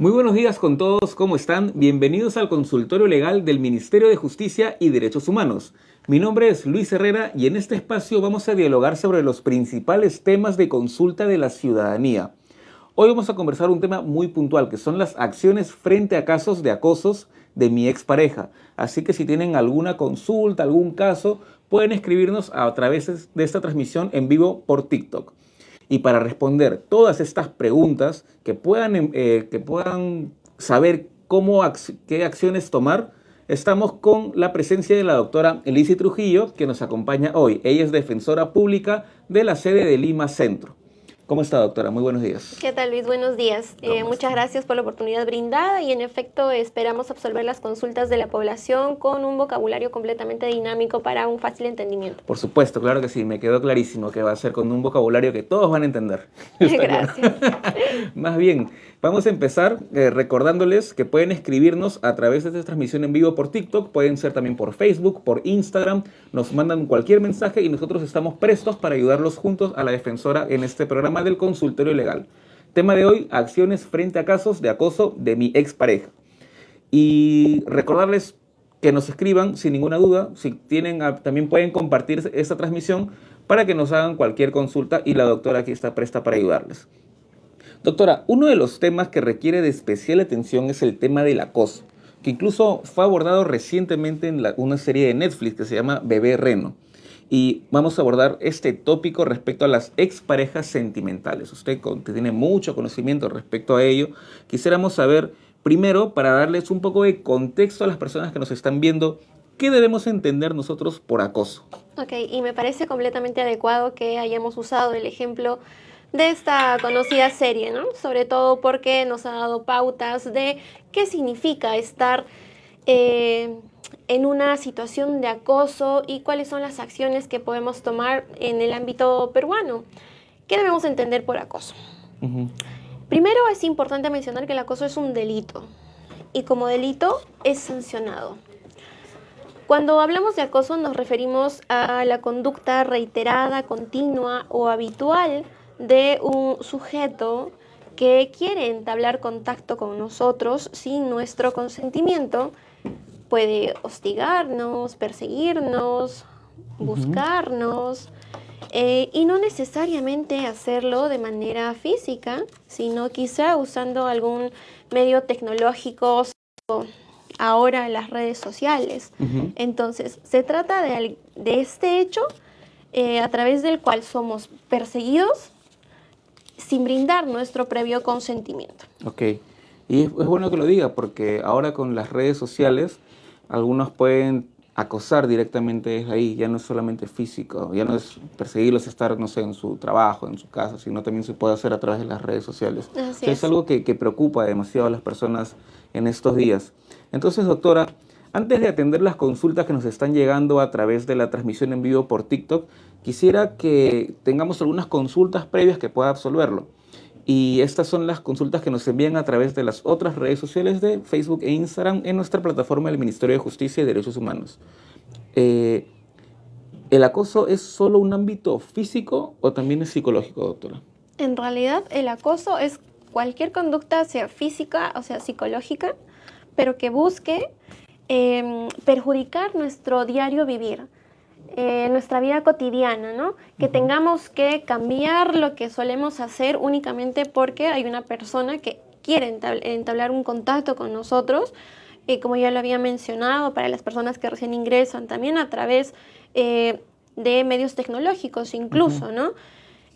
Muy buenos días con todos, ¿cómo están? Bienvenidos al consultorio legal del Ministerio de Justicia y Derechos Humanos. Mi nombre es Luis Herrera y en este espacio vamos a dialogar sobre los principales temas de consulta de la ciudadanía. Hoy vamos a conversar un tema muy puntual que son las acciones frente a casos de acosos de mi expareja. Así que si tienen alguna consulta, algún caso, pueden escribirnos a través de esta transmisión en vivo por TikTok. Y para responder todas estas preguntas que puedan, em, eh, que puedan saber cómo qué acciones tomar, estamos con la presencia de la doctora Elisi Trujillo, que nos acompaña hoy. Ella es defensora pública de la sede de Lima Centro. ¿Cómo está, doctora? Muy buenos días. ¿Qué tal, Luis? Buenos días. Eh, muchas gracias por la oportunidad brindada y, en efecto, esperamos absolver las consultas de la población con un vocabulario completamente dinámico para un fácil entendimiento. Por supuesto, claro que sí. Me quedó clarísimo que va a ser con un vocabulario que todos van a entender. gracias. Más bien, Vamos a empezar eh, recordándoles que pueden escribirnos a través de esta transmisión en vivo por TikTok, pueden ser también por Facebook, por Instagram, nos mandan cualquier mensaje y nosotros estamos prestos para ayudarlos juntos a la defensora en este programa del consultorio legal. Tema de hoy, acciones frente a casos de acoso de mi expareja. Y recordarles que nos escriban sin ninguna duda, si tienen ah, también pueden compartir esta transmisión para que nos hagan cualquier consulta y la doctora aquí está presta para ayudarles. Doctora, uno de los temas que requiere de especial atención es el tema del acoso, que incluso fue abordado recientemente en una serie de Netflix que se llama Bebé Reno. Y vamos a abordar este tópico respecto a las exparejas sentimentales. Usted tiene mucho conocimiento respecto a ello, quisiéramos saber, primero, para darles un poco de contexto a las personas que nos están viendo, ¿qué debemos entender nosotros por acoso? Ok, y me parece completamente adecuado que hayamos usado el ejemplo de esta conocida serie, ¿no? Sobre todo porque nos ha dado pautas de qué significa estar eh, en una situación de acoso y cuáles son las acciones que podemos tomar en el ámbito peruano. ¿Qué debemos entender por acoso? Primero es importante mencionar que el acoso es un delito y como delito es sancionado. Cuando hablamos de acoso nos referimos a la conducta reiterada, continua o habitual de un sujeto que quiere entablar contacto con nosotros sin nuestro consentimiento, puede hostigarnos, perseguirnos, buscarnos, eh, y no necesariamente hacerlo de manera física, sino quizá usando algún medio tecnológico, ahora las redes sociales. Entonces, se trata de, este hecho eh, a través del cual somos perseguidos sin brindar nuestro previo consentimiento. Ok, y es, bueno que lo diga porque ahora con las redes sociales algunos pueden acosar directamente desde ahí, ya no es solamente físico, ya no es perseguirlos, estar, no sé, en su trabajo, en su casa, sino también se puede hacer a través de las redes sociales. es. algo que, que preocupa demasiado a las personas en estos días. Entonces, doctora, antes de atender las consultas que nos están llegando a través de la transmisión en vivo por TikTok, quisiera que tengamos algunas consultas previas que pueda absolverlo. Y estas son las consultas que nos envían a través de las otras redes sociales de Facebook e Instagram en nuestra plataforma del Ministerio de Justicia y Derechos Humanos. Eh, ¿El acoso es solo un ámbito físico o también es psicológico, doctora? En realidad, el acoso es cualquier conducta, sea física o sea psicológica, pero que busque Em, perjudicar nuestro diario vivir. Eh, nuestra vida cotidiana, ¿no? Que tengamos que cambiar lo que solemos hacer únicamente porque hay una persona que quiere entablar un contacto con nosotros, eh, como ya lo había mencionado, para las personas que recién ingresan, también a través eh, de medios tecnológicos incluso, ¿no?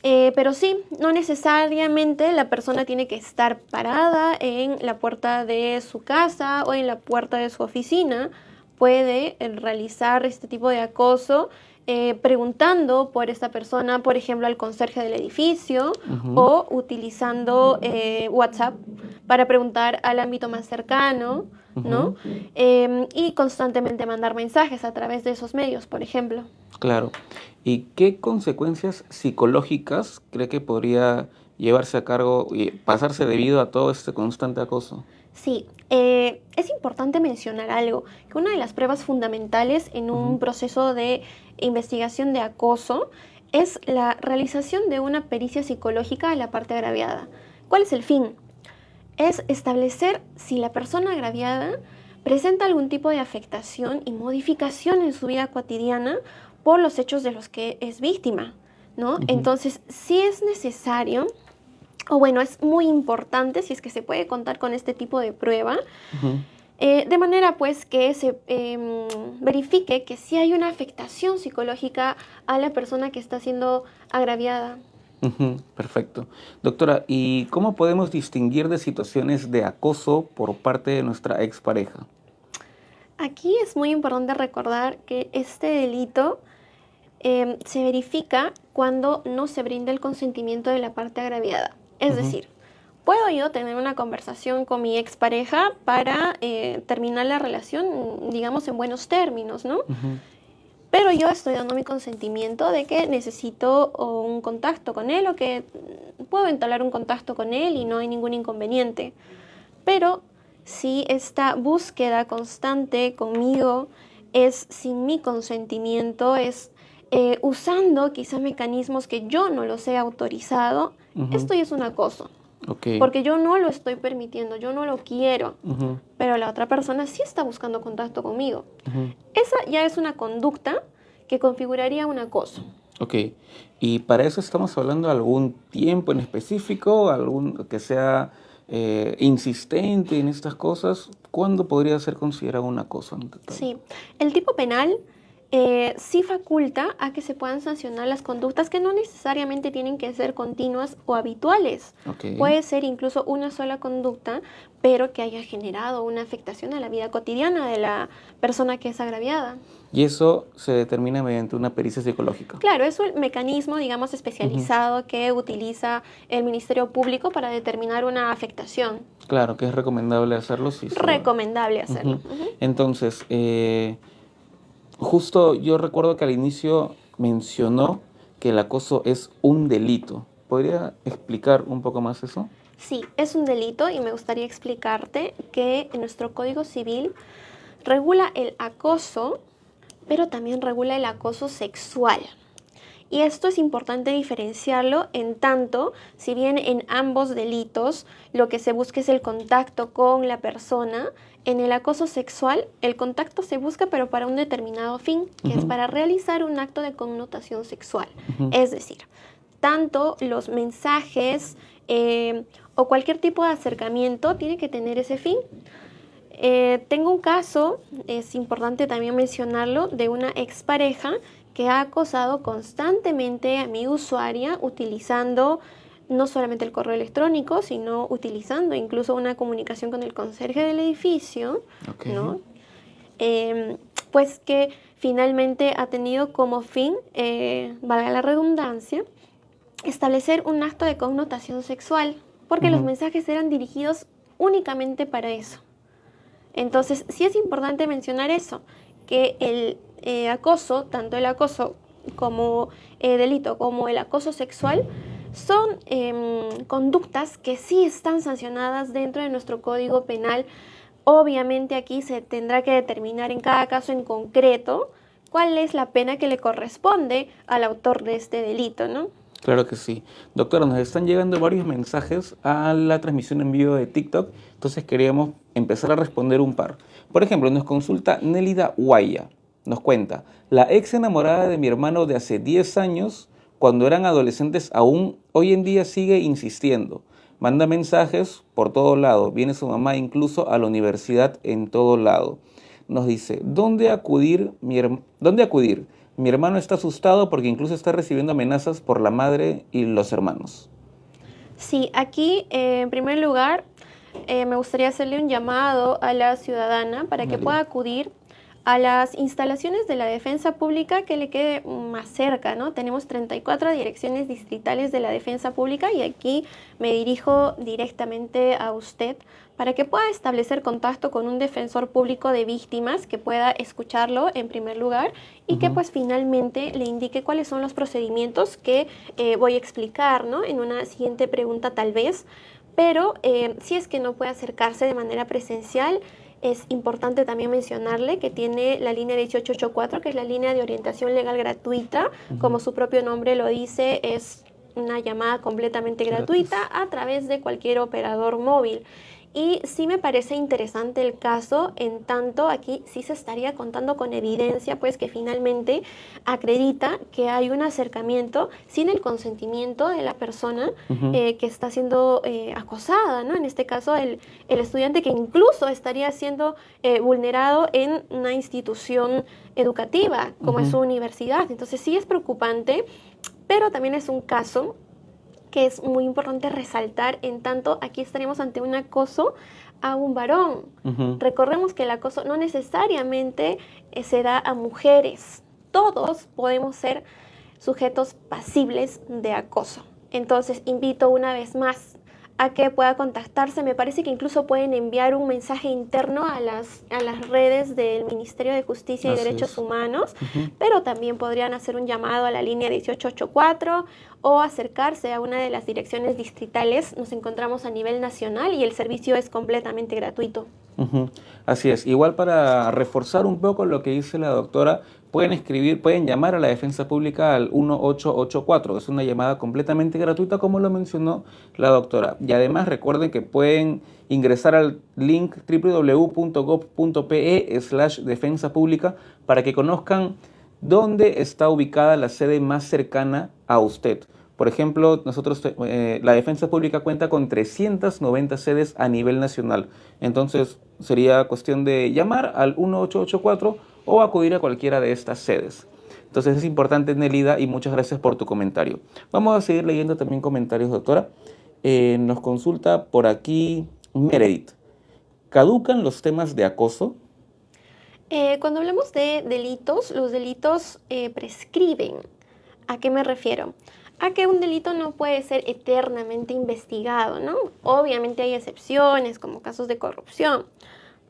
Eh, pero sí, no necesariamente la persona tiene que estar parada en la puerta de su casa o en la puerta de su oficina. Puede eh, realizar este tipo de acoso eh, preguntando por esta persona, por ejemplo, al conserje del edificio o utilizando eh, WhatsApp para preguntar al ámbito más cercano, ¿no? Em, y constantemente mandar mensajes a través de esos medios, por ejemplo. Claro. ¿Y qué consecuencias psicológicas cree que podría llevarse a cargo y pasarse debido a todo este constante acoso? Sí, eh, es importante mencionar algo, que una de las pruebas fundamentales en un proceso de investigación de acoso es la realización de una pericia psicológica de la parte agraviada. ¿Cuál es el fin? Es establecer si la persona agraviada presenta algún tipo de afectación y modificación en su vida cotidiana por los hechos de los que es víctima, ¿no? Entonces, si es necesario o bueno, es muy importante si es que se puede contar con este tipo de prueba. Eh, de manera pues que se em, verifique que sí hay una afectación psicológica a la persona que está siendo agraviada. Perfecto. Doctora, ¿y cómo podemos distinguir de situaciones de acoso por parte de nuestra expareja? Aquí es muy importante recordar que este delito em, se verifica cuando no se brinda el consentimiento de la parte agraviada. Es decir, ¿puedo yo tener una conversación con mi expareja para eh, terminar la relación, digamos, en buenos términos, ¿no? Pero yo estoy dando mi consentimiento de que necesito un contacto con él o que puedo entablar un contacto con él y no hay ningún inconveniente. Pero si esta búsqueda constante conmigo es sin mi consentimiento, es eh, usando quizás mecanismos que yo no los he autorizado, esto ya es un acoso. Porque yo no lo estoy permitiendo, yo no lo quiero, pero la otra persona sí está buscando contacto conmigo. Esa ya es una conducta que configuraría un acoso. Ok, y para eso estamos hablando de algún tiempo en específico, algún que sea eh, insistente en estas cosas, ¿cuándo podría ser considerado un acoso? Sí, el tipo penal eh, sí faculta a que se puedan sancionar las conductas que no necesariamente tienen que ser continuas o habituales. Puede ser incluso una sola conducta, pero que haya generado una afectación a la vida cotidiana de la persona que es agraviada. Y eso se determina mediante una pericia psicológica. Claro, es el mecanismo, digamos, especializado que utiliza el Ministerio Público para determinar una afectación. Claro, que es recomendable hacerlo. sí. recomendable hacerlo. Entonces, eh, justo yo recuerdo que al inicio mencionó que el acoso es un delito. ¿Podría explicar un poco más eso? Sí, es un delito y me gustaría explicarte que nuestro Código Civil regula el acoso, pero también regula el acoso sexual. Y esto es importante diferenciarlo en tanto, si bien en ambos delitos lo que se busca es el contacto con la persona, en el acoso sexual el contacto se busca pero para un determinado fin, que es para realizar un acto de connotación sexual. Es decir, tanto los mensajes eh, o cualquier tipo de acercamiento tiene que tener ese fin. Eh, tengo un caso, es importante también mencionarlo, de una expareja que ha acosado constantemente a mi usuaria utilizando no solamente el correo electrónico, sino utilizando incluso una comunicación con el conserje del edificio, em, pues que finalmente ha tenido como fin, eh, valga la redundancia, establecer un acto de connotación sexual, porque los mensajes eran dirigidos únicamente para eso. Entonces, sí es importante mencionar eso, que el eh, acoso, tanto el acoso como eh, delito como el acoso sexual, son em, conductas que sí están sancionadas dentro de nuestro código penal. Obviamente aquí se tendrá que determinar en cada caso en concreto cuál es la pena que le corresponde al autor de este delito, ¿no? Claro que sí. Doctora, nos están llegando varios mensajes a la transmisión en vivo de TikTok, entonces queríamos empezar a responder un par. Por ejemplo, nos consulta Nélida Guaya. Nos cuenta, la ex enamorada de mi hermano de hace 10 años, cuando eran adolescentes, aún hoy en día sigue insistiendo. Manda mensajes por todo lado. Viene su mamá incluso a la universidad en todo lado. Nos dice, ¿dónde acudir? Mi ¿Dónde acudir? Mi hermano está asustado porque incluso está recibiendo amenazas por la madre y los hermanos. Sí, aquí eh, en primer lugar eh, me gustaría hacerle un llamado a la ciudadana para que pueda acudir a las instalaciones de la defensa pública que le quede más cerca, ¿no? Tenemos 34 direcciones distritales de la defensa pública y aquí me dirijo directamente a usted para que pueda establecer contacto con un defensor público de víctimas que pueda escucharlo en primer lugar y que pues finalmente le indique cuáles son los procedimientos que eh, voy a explicar, ¿no? En una siguiente pregunta tal vez, pero eh, si es que no puede acercarse de manera presencial, es importante también mencionarle que tiene la línea 1884, que es la línea de orientación legal gratuita. Como su propio nombre lo dice, es una llamada completamente gratuita a través de cualquier operador móvil. Y sí me parece interesante el caso, en tanto aquí sí se estaría contando con evidencia, pues que finalmente acredita que hay un acercamiento sin el consentimiento de la persona eh, que está siendo eh, acosada, ¿no? En este caso, el, estudiante que incluso estaría siendo eh, vulnerado en una institución educativa, como es su universidad. Entonces sí es preocupante, pero también es un caso que es muy importante resaltar, en tanto aquí estaremos ante un acoso a un varón. Recordemos que el acoso no necesariamente eh, se da a mujeres. Todos podemos ser sujetos pasibles de acoso. Entonces, invito una vez más a que pueda contactarse. Me parece que incluso pueden enviar un mensaje interno a las, a las redes del Ministerio de Justicia y Derechos Humanos, pero también podrían hacer un llamado a la línea 1884 o acercarse a una de las direcciones distritales. Nos encontramos a nivel nacional y el servicio es completamente gratuito. Así es. Igual para reforzar un poco lo que dice la doctora, pueden escribir, pueden llamar a la defensa pública al 1884. Es una llamada completamente gratuita, como lo mencionó la doctora. Y además recuerden que pueden ingresar al link www.gov.pe slash defensa pública para que conozcan dónde está ubicada la sede más cercana a usted. Por ejemplo, nosotros, eh, la defensa pública cuenta con 390 sedes a nivel nacional. Entonces sería cuestión de llamar al 1884 o acudir a cualquiera de estas sedes. Entonces es importante, Nelida, y muchas gracias por tu comentario. Vamos a seguir leyendo también comentarios, doctora. Eh, nos consulta por aquí Meredith. ¿Caducan los temas de acoso? Eh, cuando hablamos de delitos, los delitos eh, prescriben. ¿A qué me refiero? A que un delito no puede ser eternamente investigado, ¿no? Obviamente hay excepciones como casos de corrupción,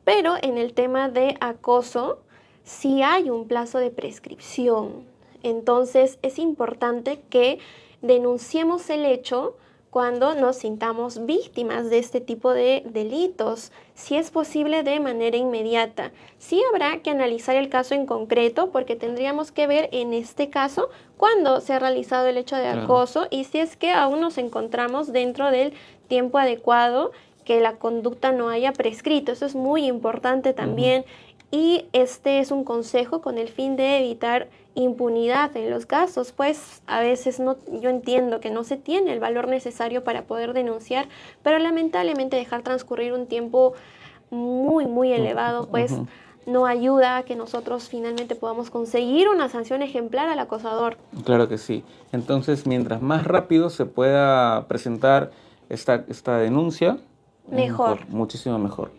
pero en el tema de acoso, si hay un plazo de prescripción. Entonces es importante que denunciemos el hecho cuando nos sintamos víctimas de este tipo de delitos, si es posible de manera inmediata. Sí habrá que analizar el caso en concreto porque tendríamos que ver en este caso cuándo se ha realizado el hecho de acoso y si es que aún nos encontramos dentro del tiempo adecuado que la conducta no haya prescrito. Eso es muy importante también y este es un consejo con el fin de evitar impunidad en los casos, pues a veces no, yo entiendo que no se tiene el valor necesario para poder denunciar, pero lamentablemente dejar transcurrir un tiempo muy, muy elevado, pues no ayuda a que nosotros finalmente podamos conseguir una sanción ejemplar al acosador. Claro que sí. Entonces, mientras más rápido se pueda presentar esta, esta denuncia, mejor muchísimo mejor.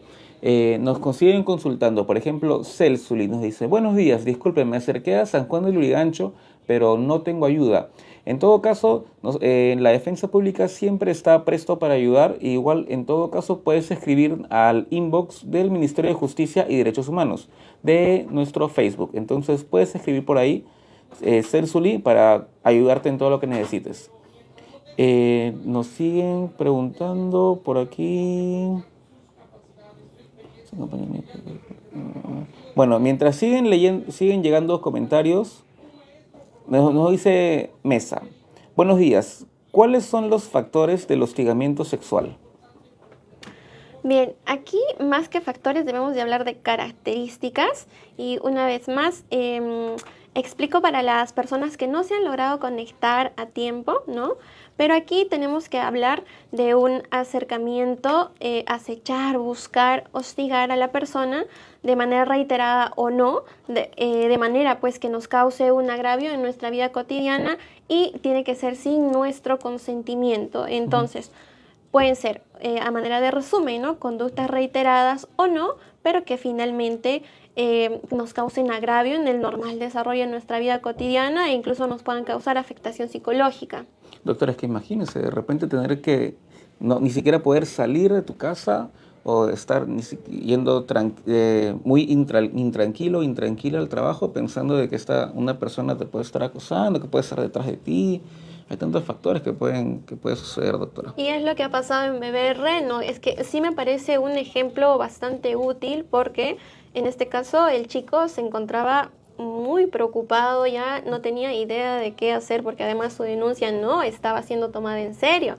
Eh, nos consiguen consultando, por ejemplo, Celsuli nos dice, buenos días, disculpen, me acerqué a San Juan de ancho, pero no tengo ayuda. En todo caso, en eh, la defensa pública siempre está presto para ayudar. E igual, en todo caso, puedes escribir al inbox del Ministerio de Justicia y Derechos Humanos de nuestro Facebook. Entonces, puedes escribir por ahí, eh, Celsuli, para ayudarte en todo lo que necesites. Eh, nos siguen preguntando por aquí. Pues, bueno, mientras siguen, leyendo, siguen llegando comentarios, nos, dice Mesa. Buenos días. ¿Cuáles son los factores del hostigamiento sexual? Bien, aquí más que factores debemos de hablar de características y una vez más... Em, explico para las personas que no se han logrado conectar a tiempo, ¿no? Pero aquí tenemos que hablar de un acercamiento, eh, acechar, buscar, hostigar a la persona de manera reiterada o no, eh, de, manera pues que nos cause un agravio en nuestra vida cotidiana y tiene que ser sin nuestro consentimiento. Entonces, pueden ser eh, a manera de resumen, ¿no? Conductas reiteradas o no, pero que finalmente eh, nos causen agravio en el normal desarrollo de nuestra vida cotidiana e incluso nos puedan causar afectación psicológica. Doctora, es que imagínese, de repente tener que ni siquiera poder salir de tu casa o estar yendo eh, muy intranquilo, intranquila al trabajo, pensando de que está, una persona te puede estar acosando, que puede estar detrás de ti, hay tantos factores que pueden que puede suceder, doctora. Y es lo que ha pasado en BBR, reno. Es que sí me parece un ejemplo bastante útil porque en este caso el chico se encontraba muy preocupado, ya no tenía idea de qué hacer porque además su denuncia no estaba siendo tomada en serio.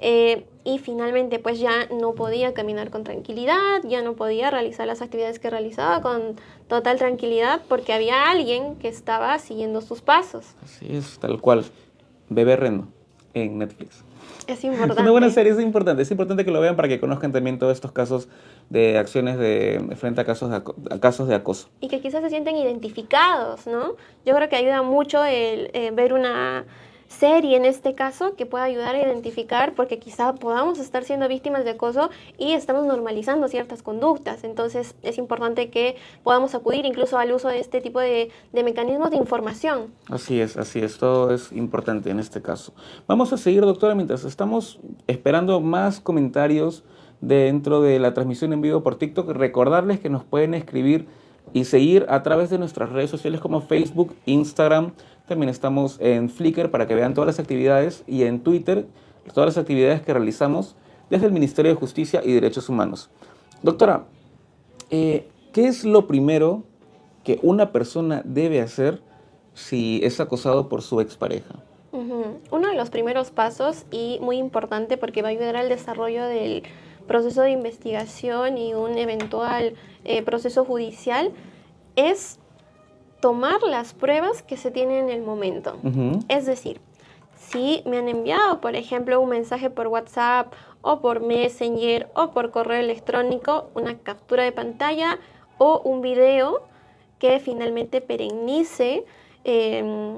Eh, y finalmente pues ya no podía caminar con tranquilidad, ya no podía realizar las actividades que realizaba con total tranquilidad porque había alguien que estaba siguiendo sus pasos. Así es, tal cual. Bebé Reno en Netflix. Es importante. Es Una buena serie, es importante. Es importante que lo vean para que conozcan también todos estos casos de acciones de frente a casos de, a casos de acoso. Y que quizás se sienten identificados, ¿no? Yo creo que ayuda mucho el eh, ver una serie en este caso que pueda ayudar a identificar porque quizá podamos estar siendo víctimas de acoso y estamos normalizando ciertas conductas. Entonces es importante que podamos acudir incluso al uso de este tipo de, de mecanismos de información. Así es, así es, todo es importante en este caso. Vamos a seguir, doctora, mientras estamos esperando más comentarios dentro de la transmisión en vivo por TikTok, recordarles que nos pueden escribir y seguir a través de nuestras redes sociales como Facebook, Instagram, también estamos en Flickr para que vean todas las actividades y en Twitter todas las actividades que realizamos desde el Ministerio de Justicia y Derechos Humanos. Doctora, eh, ¿qué es lo primero que una persona debe hacer si es acosado por su expareja? Uno de los primeros pasos y muy importante porque va a ayudar al desarrollo del proceso de investigación y un eventual eh, proceso judicial es tomar las pruebas que se tienen en el momento. Es decir, si me han enviado, por ejemplo, un mensaje por WhatsApp o por Messenger o por correo electrónico, una captura de pantalla o un video que finalmente perenice em,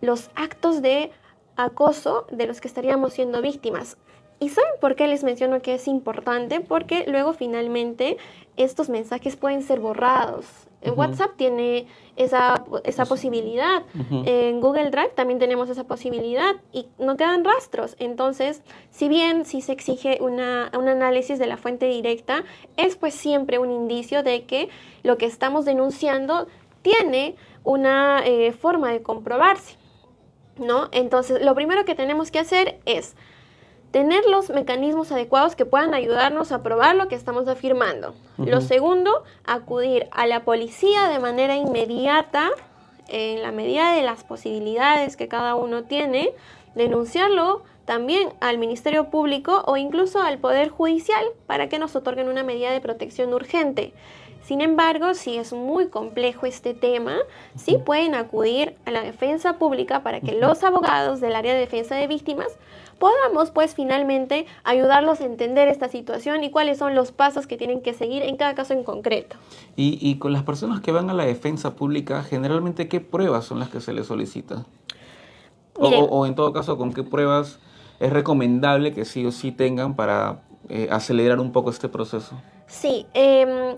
los actos de acoso de los que estaríamos siendo víctimas. ¿Y saben por qué les menciono que es importante? Porque luego finalmente estos mensajes pueden ser borrados. En eh, WhatsApp tiene esa, esa posibilidad. En Google Drive también tenemos esa posibilidad y no quedan rastros. Entonces, si bien si se exige un análisis de la fuente directa, es pues siempre un indicio de que lo que estamos denunciando tiene una eh, forma de comprobarse. ¿No? Entonces, lo primero que tenemos que hacer es tener los mecanismos adecuados que puedan ayudarnos a probar lo que estamos afirmando. Lo segundo, acudir a la policía de manera inmediata, en la medida de las posibilidades que cada uno tiene, denunciarlo también al Ministerio Público o incluso al Poder Judicial para que nos otorguen una medida de protección urgente. Sin embargo, si es muy complejo este tema, sí pueden acudir a la defensa pública para que los abogados del área de defensa de víctimas podamos pues finalmente ayudarlos a entender esta situación y cuáles son los pasos que tienen que seguir en cada caso en concreto. Y, con las personas que van a la defensa pública, generalmente, ¿qué pruebas son las que se les solicita? o en todo caso, ¿con qué pruebas? es recomendable que sí o sí tengan para eh, acelerar un poco este proceso? Sí, em,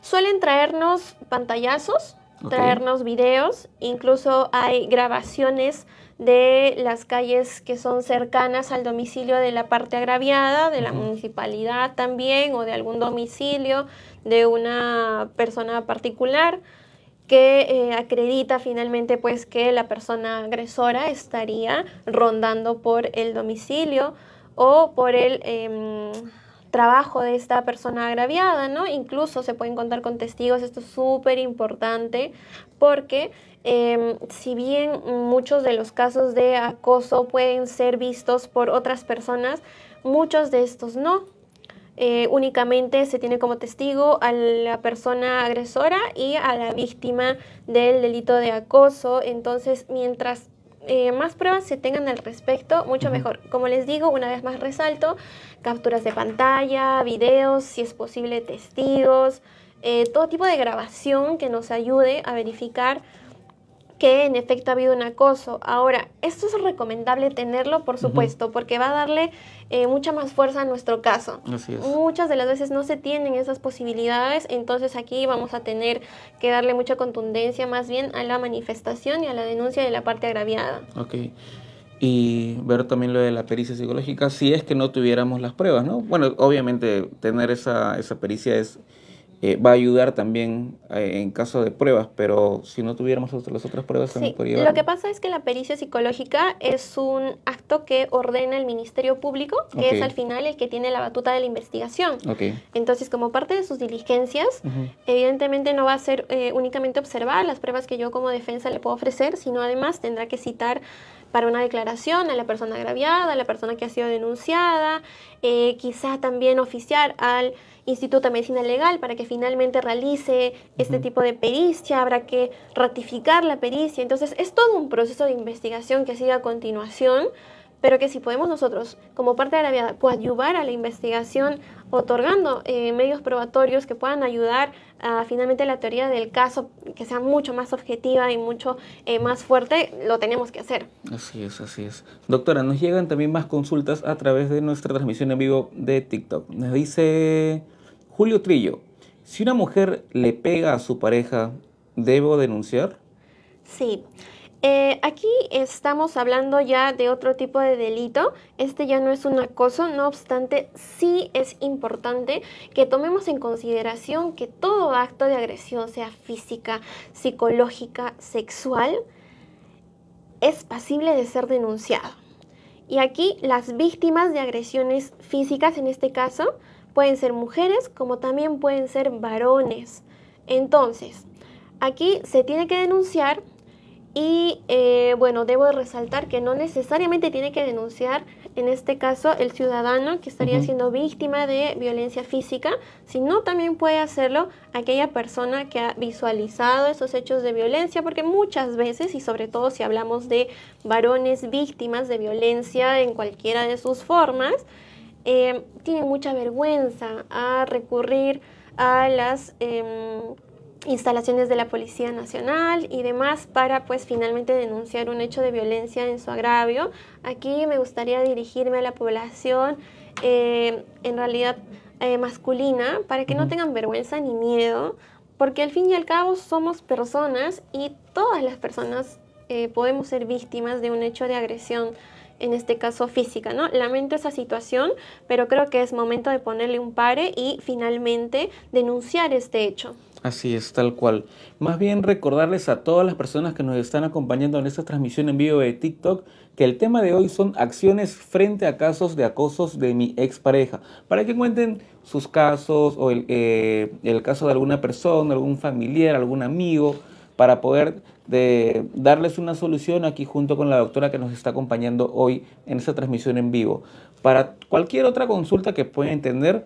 suelen traernos pantallazos, traernos videos, incluso hay grabaciones de las calles que son cercanas al domicilio de la parte agraviada, de la municipalidad también, o de algún domicilio de una persona particular que eh, acredita finalmente pues que la persona agresora estaría rondando por el domicilio o por el em, trabajo de esta persona agraviada, ¿no? Incluso se pueden contar con testigos, esto es súper importante porque em, si bien muchos de los casos de acoso pueden ser vistos por otras personas, muchos de estos no, eh, únicamente se tiene como testigo a la persona agresora y a la víctima del delito de acoso. Entonces, mientras eh, más pruebas se tengan al respecto, mucho mejor. Como les digo, una vez más resalto, capturas de pantalla, videos, si es posible testigos, eh, todo tipo de grabación que nos ayude a verificar que en efecto ha habido un acoso. Ahora, esto es recomendable tenerlo, por supuesto, porque va a darle eh, mucha más fuerza a nuestro caso. Muchas de las veces no se tienen esas posibilidades, entonces aquí vamos a tener que darle mucha contundencia más bien a la manifestación y a la denuncia de la parte agraviada. Ok y ver también lo de la pericia psicológica si es que no tuviéramos las pruebas, ¿no? Bueno, obviamente tener esa, esa pericia es eh, va a ayudar también eh, en caso de pruebas, pero si no tuviéramos las otras pruebas podría... Lo que pasa es que la pericia psicológica es un acto que ordena el Ministerio Público, que es al final el que tiene la batuta de la investigación. Entonces, como parte de sus diligencias, evidentemente no va a ser eh, únicamente observar las pruebas que yo como defensa le puedo ofrecer, sino además tendrá que citar para una declaración a la persona agraviada, a la persona que ha sido denunciada, quizá eh, quizás también oficiar al Instituto de Medicina Legal para que finalmente realice este tipo de pericia, habrá que ratificar la pericia, entonces es todo un proceso de investigación que sigue a continuación pero que si podemos nosotros, como parte de la coadyuvar a la investigación otorgando eh, medios probatorios que puedan ayudar Ah, finalmente la teoría del caso que sea mucho más objetiva y mucho eh, más fuerte, lo tenemos que hacer. Así es, así es. Doctora, nos llegan también más consultas a través de nuestra transmisión en vivo de TikTok. Nos dice Julio Trillo, si una mujer le pega a su pareja, ¿debo denunciar? Sí. Eh, aquí estamos hablando ya de otro tipo de delito. Este ya no es un acoso, no obstante, sí es importante que tomemos en consideración que todo acto de agresión, sea física, psicológica, sexual, es pasible de ser denunciado. Y aquí las víctimas de agresiones físicas, en este caso, pueden ser mujeres como también pueden ser varones. Entonces, aquí se tiene que denunciar y eh, bueno, debo resaltar que no necesariamente tiene que denunciar, en este caso, el ciudadano que estaría siendo víctima de violencia física, sino también puede hacerlo aquella persona que ha visualizado esos hechos de violencia, porque muchas veces, y sobre todo si hablamos de varones víctimas de violencia en cualquiera de sus formas, eh, tiene tienen mucha vergüenza a recurrir a las em, instalaciones de la Policía Nacional y demás para pues finalmente denunciar un hecho de violencia en su agravio. Aquí me gustaría dirigirme a la población eh, en realidad eh, masculina para que no tengan vergüenza ni miedo, porque al fin y al cabo somos personas y todas las personas eh, podemos ser víctimas de un hecho de agresión en este caso física, ¿no? Lamento esa situación, pero creo que es momento de ponerle un pare y finalmente denunciar este hecho. Así es, tal cual. Más bien recordarles a todas las personas que nos están acompañando en esta transmisión en vivo de TikTok que el tema de hoy son acciones frente a casos de acosos de mi expareja. Para que cuenten sus casos o el, eh, caso de alguna persona, algún familiar, algún amigo, para poder darles una solución aquí junto con la doctora que nos está acompañando hoy en esta transmisión en vivo. Para cualquier otra consulta que puedan tener,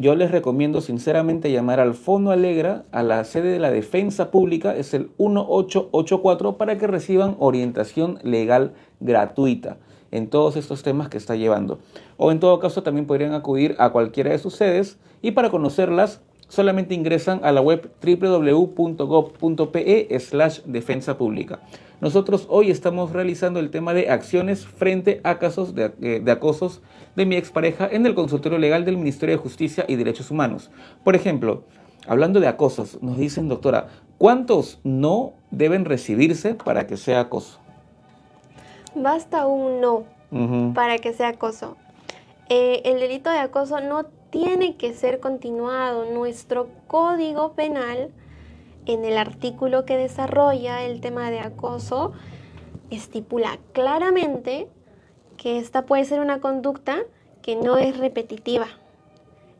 yo les recomiendo sinceramente llamar al Fondo Alegra, a la sede de la Defensa Pública, es el 1884, para que reciban orientación legal gratuita en todos estos temas que está llevando. O en todo caso también podrían acudir a cualquiera de sus sedes y para conocerlas solamente ingresan a la web www.gov.pe slash defensa pública. Nosotros hoy estamos realizando el tema de acciones frente a casos eh, de, acosos de mi expareja en el consultorio legal del Ministerio de Justicia y Derechos Humanos. Por ejemplo, hablando de acosos, nos dicen, doctora, ¿cuántos no deben recibirse para que sea acoso? Basta un no para que sea acoso. Eh, el delito de acoso no tiene que ser continuado nuestro código penal en el artículo que desarrolla el tema de acoso estipula claramente que esta puede ser una conducta que no es repetitiva.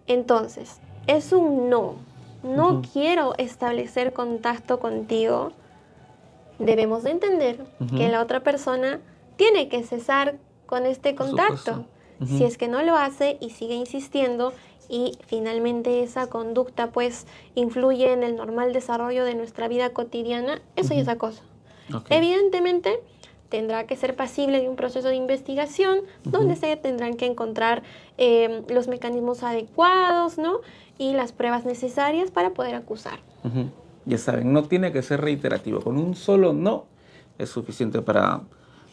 Entonces, es un no. No quiero establecer contacto contigo. Debemos entender que la otra persona tiene que cesar con este contacto si es que no lo hace y sigue insistiendo y finalmente esa conducta pues influye en el normal desarrollo de nuestra vida cotidiana, eso ya es acoso. Evidentemente tendrá que ser pasible de un proceso de investigación donde se tendrán que encontrar eh, los mecanismos adecuados ¿no? y las pruebas necesarias para poder acusar. Ya saben, no tiene que ser reiterativo, con un solo no es suficiente para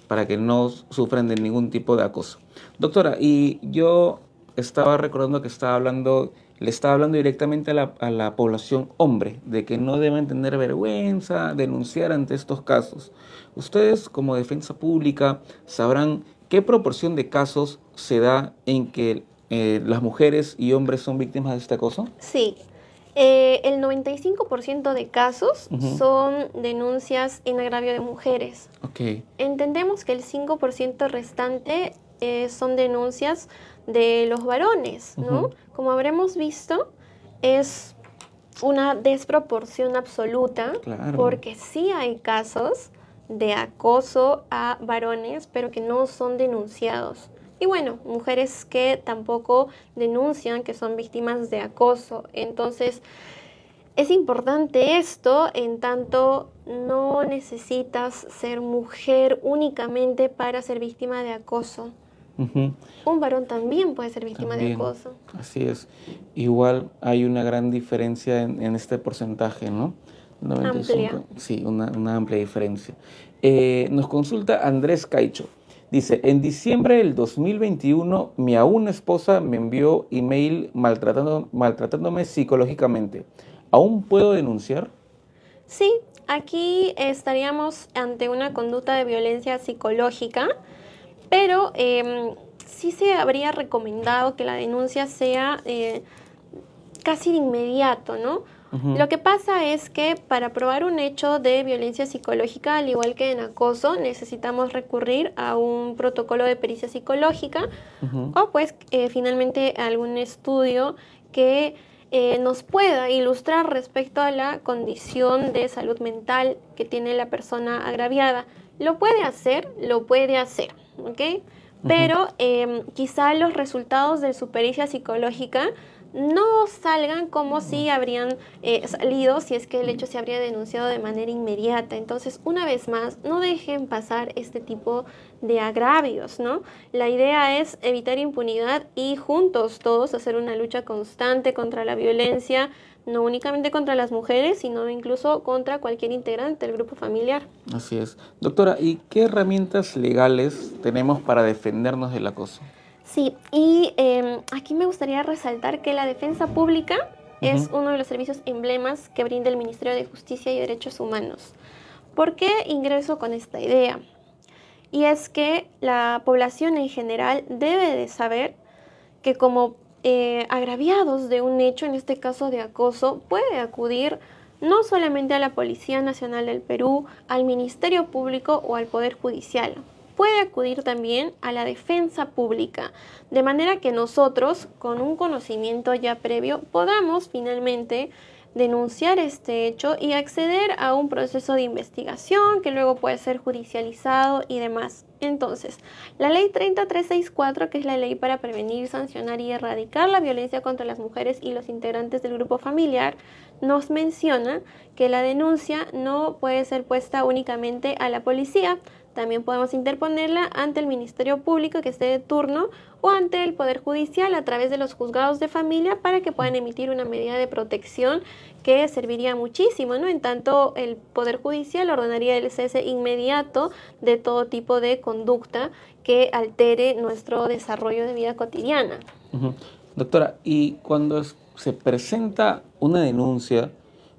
para que no sufran de ningún tipo de acoso. Doctora, y yo estaba recordando que estaba hablando, le estaba hablando directamente a la, población hombre, de que no deben tener vergüenza, denunciar ante estos casos. Ustedes como defensa pública sabrán qué proporción de casos se da en que eh, las mujeres y hombres son víctimas de este acoso. Sí, eh, el 95% de casos son denuncias en agravio de mujeres. Entendemos que el 5% restante eh, son denuncias de los varones, Como habremos visto, es una desproporción absoluta porque sí hay casos de acoso a varones, pero que no son denunciados. Y bueno, mujeres que tampoco denuncian que son víctimas de acoso. Entonces, es importante esto en tanto no necesitas ser mujer únicamente para ser víctima de acoso. Un varón también puede ser víctima de acoso. Así es. Igual hay una gran diferencia en, este porcentaje, ¿no? amplia. Sí, una, amplia diferencia. Eh, nos consulta Andrés Caicho. Dice, en diciembre del 2021 mi aún esposa me envió email maltratando, maltratándome psicológicamente. ¿Aún puedo denunciar? Sí, aquí estaríamos ante una conducta de violencia psicológica, pero em, sí se habría recomendado que la denuncia sea eh, casi de inmediato, ¿no? Lo que pasa es que para probar un hecho de violencia psicológica, al igual que en acoso, necesitamos recurrir a un protocolo de pericia psicológica o pues eh, finalmente algún estudio que eh, nos pueda ilustrar respecto a la condición de salud mental que tiene la persona agraviada. Lo puede hacer, lo puede hacer, ¿ok? Pero em, quizá los resultados de su pericia psicológica no salgan como si habrían eh, salido si es que el hecho se habría denunciado de manera inmediata. Entonces, una vez más, no dejen pasar este tipo de agravios, ¿no? La idea es evitar impunidad y juntos todos hacer una lucha constante contra la violencia, no únicamente contra las mujeres, sino incluso contra cualquier integrante del grupo familiar. Así es. Doctora, ¿y qué herramientas legales tenemos para defendernos del acoso? Sí, y em, aquí me gustaría resaltar que la defensa pública es uno de los servicios emblemas que brinda el Ministerio de Justicia y Derechos Humanos. ¿Por qué ingreso con esta idea? Y es que la población en general debe de saber que como eh, agraviados de un hecho, en este caso de acoso, puede acudir no solamente a la Policía Nacional del Perú, al Ministerio Público o al Poder Judicial puede acudir también a la defensa pública, de manera que nosotros, con un conocimiento ya previo, podamos finalmente denunciar este hecho y acceder a un proceso de investigación que luego puede ser judicializado y demás. Entonces, la ley 3364 que es la ley para prevenir, sancionar y erradicar la violencia contra las mujeres y los integrantes del grupo familiar, nos menciona que la denuncia no puede ser puesta únicamente a la policía, también podemos interponerla ante el Ministerio Público que esté de turno o ante el Poder Judicial a través de los juzgados de familia para que puedan emitir una medida de protección que serviría muchísimo, ¿no? En tanto, el Poder Judicial ordenaría el cese inmediato de todo tipo de conducta que altere nuestro desarrollo de vida cotidiana. Doctora, y cuando se presenta una denuncia,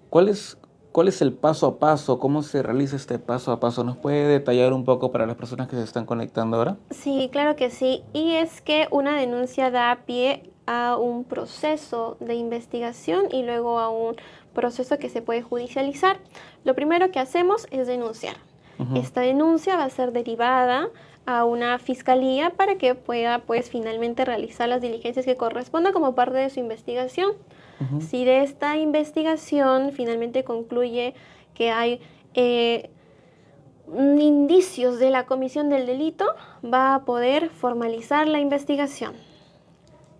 ¿cuál es ¿Cuál es el paso a paso? ¿Cómo se realiza este paso a paso? ¿Nos puede detallar un poco para las personas que se están conectando ahora? Sí, claro que sí. Y es que una denuncia da pie a un proceso de investigación y luego a un proceso que se puede judicializar. Lo primero que hacemos es denunciar. Esta denuncia va a ser derivada a una fiscalía para que pueda pues finalmente realizar las diligencias que correspondan como parte de su investigación. Si de esta investigación finalmente concluye que hay eh, indicios de la comisión del delito, va a poder formalizar la investigación.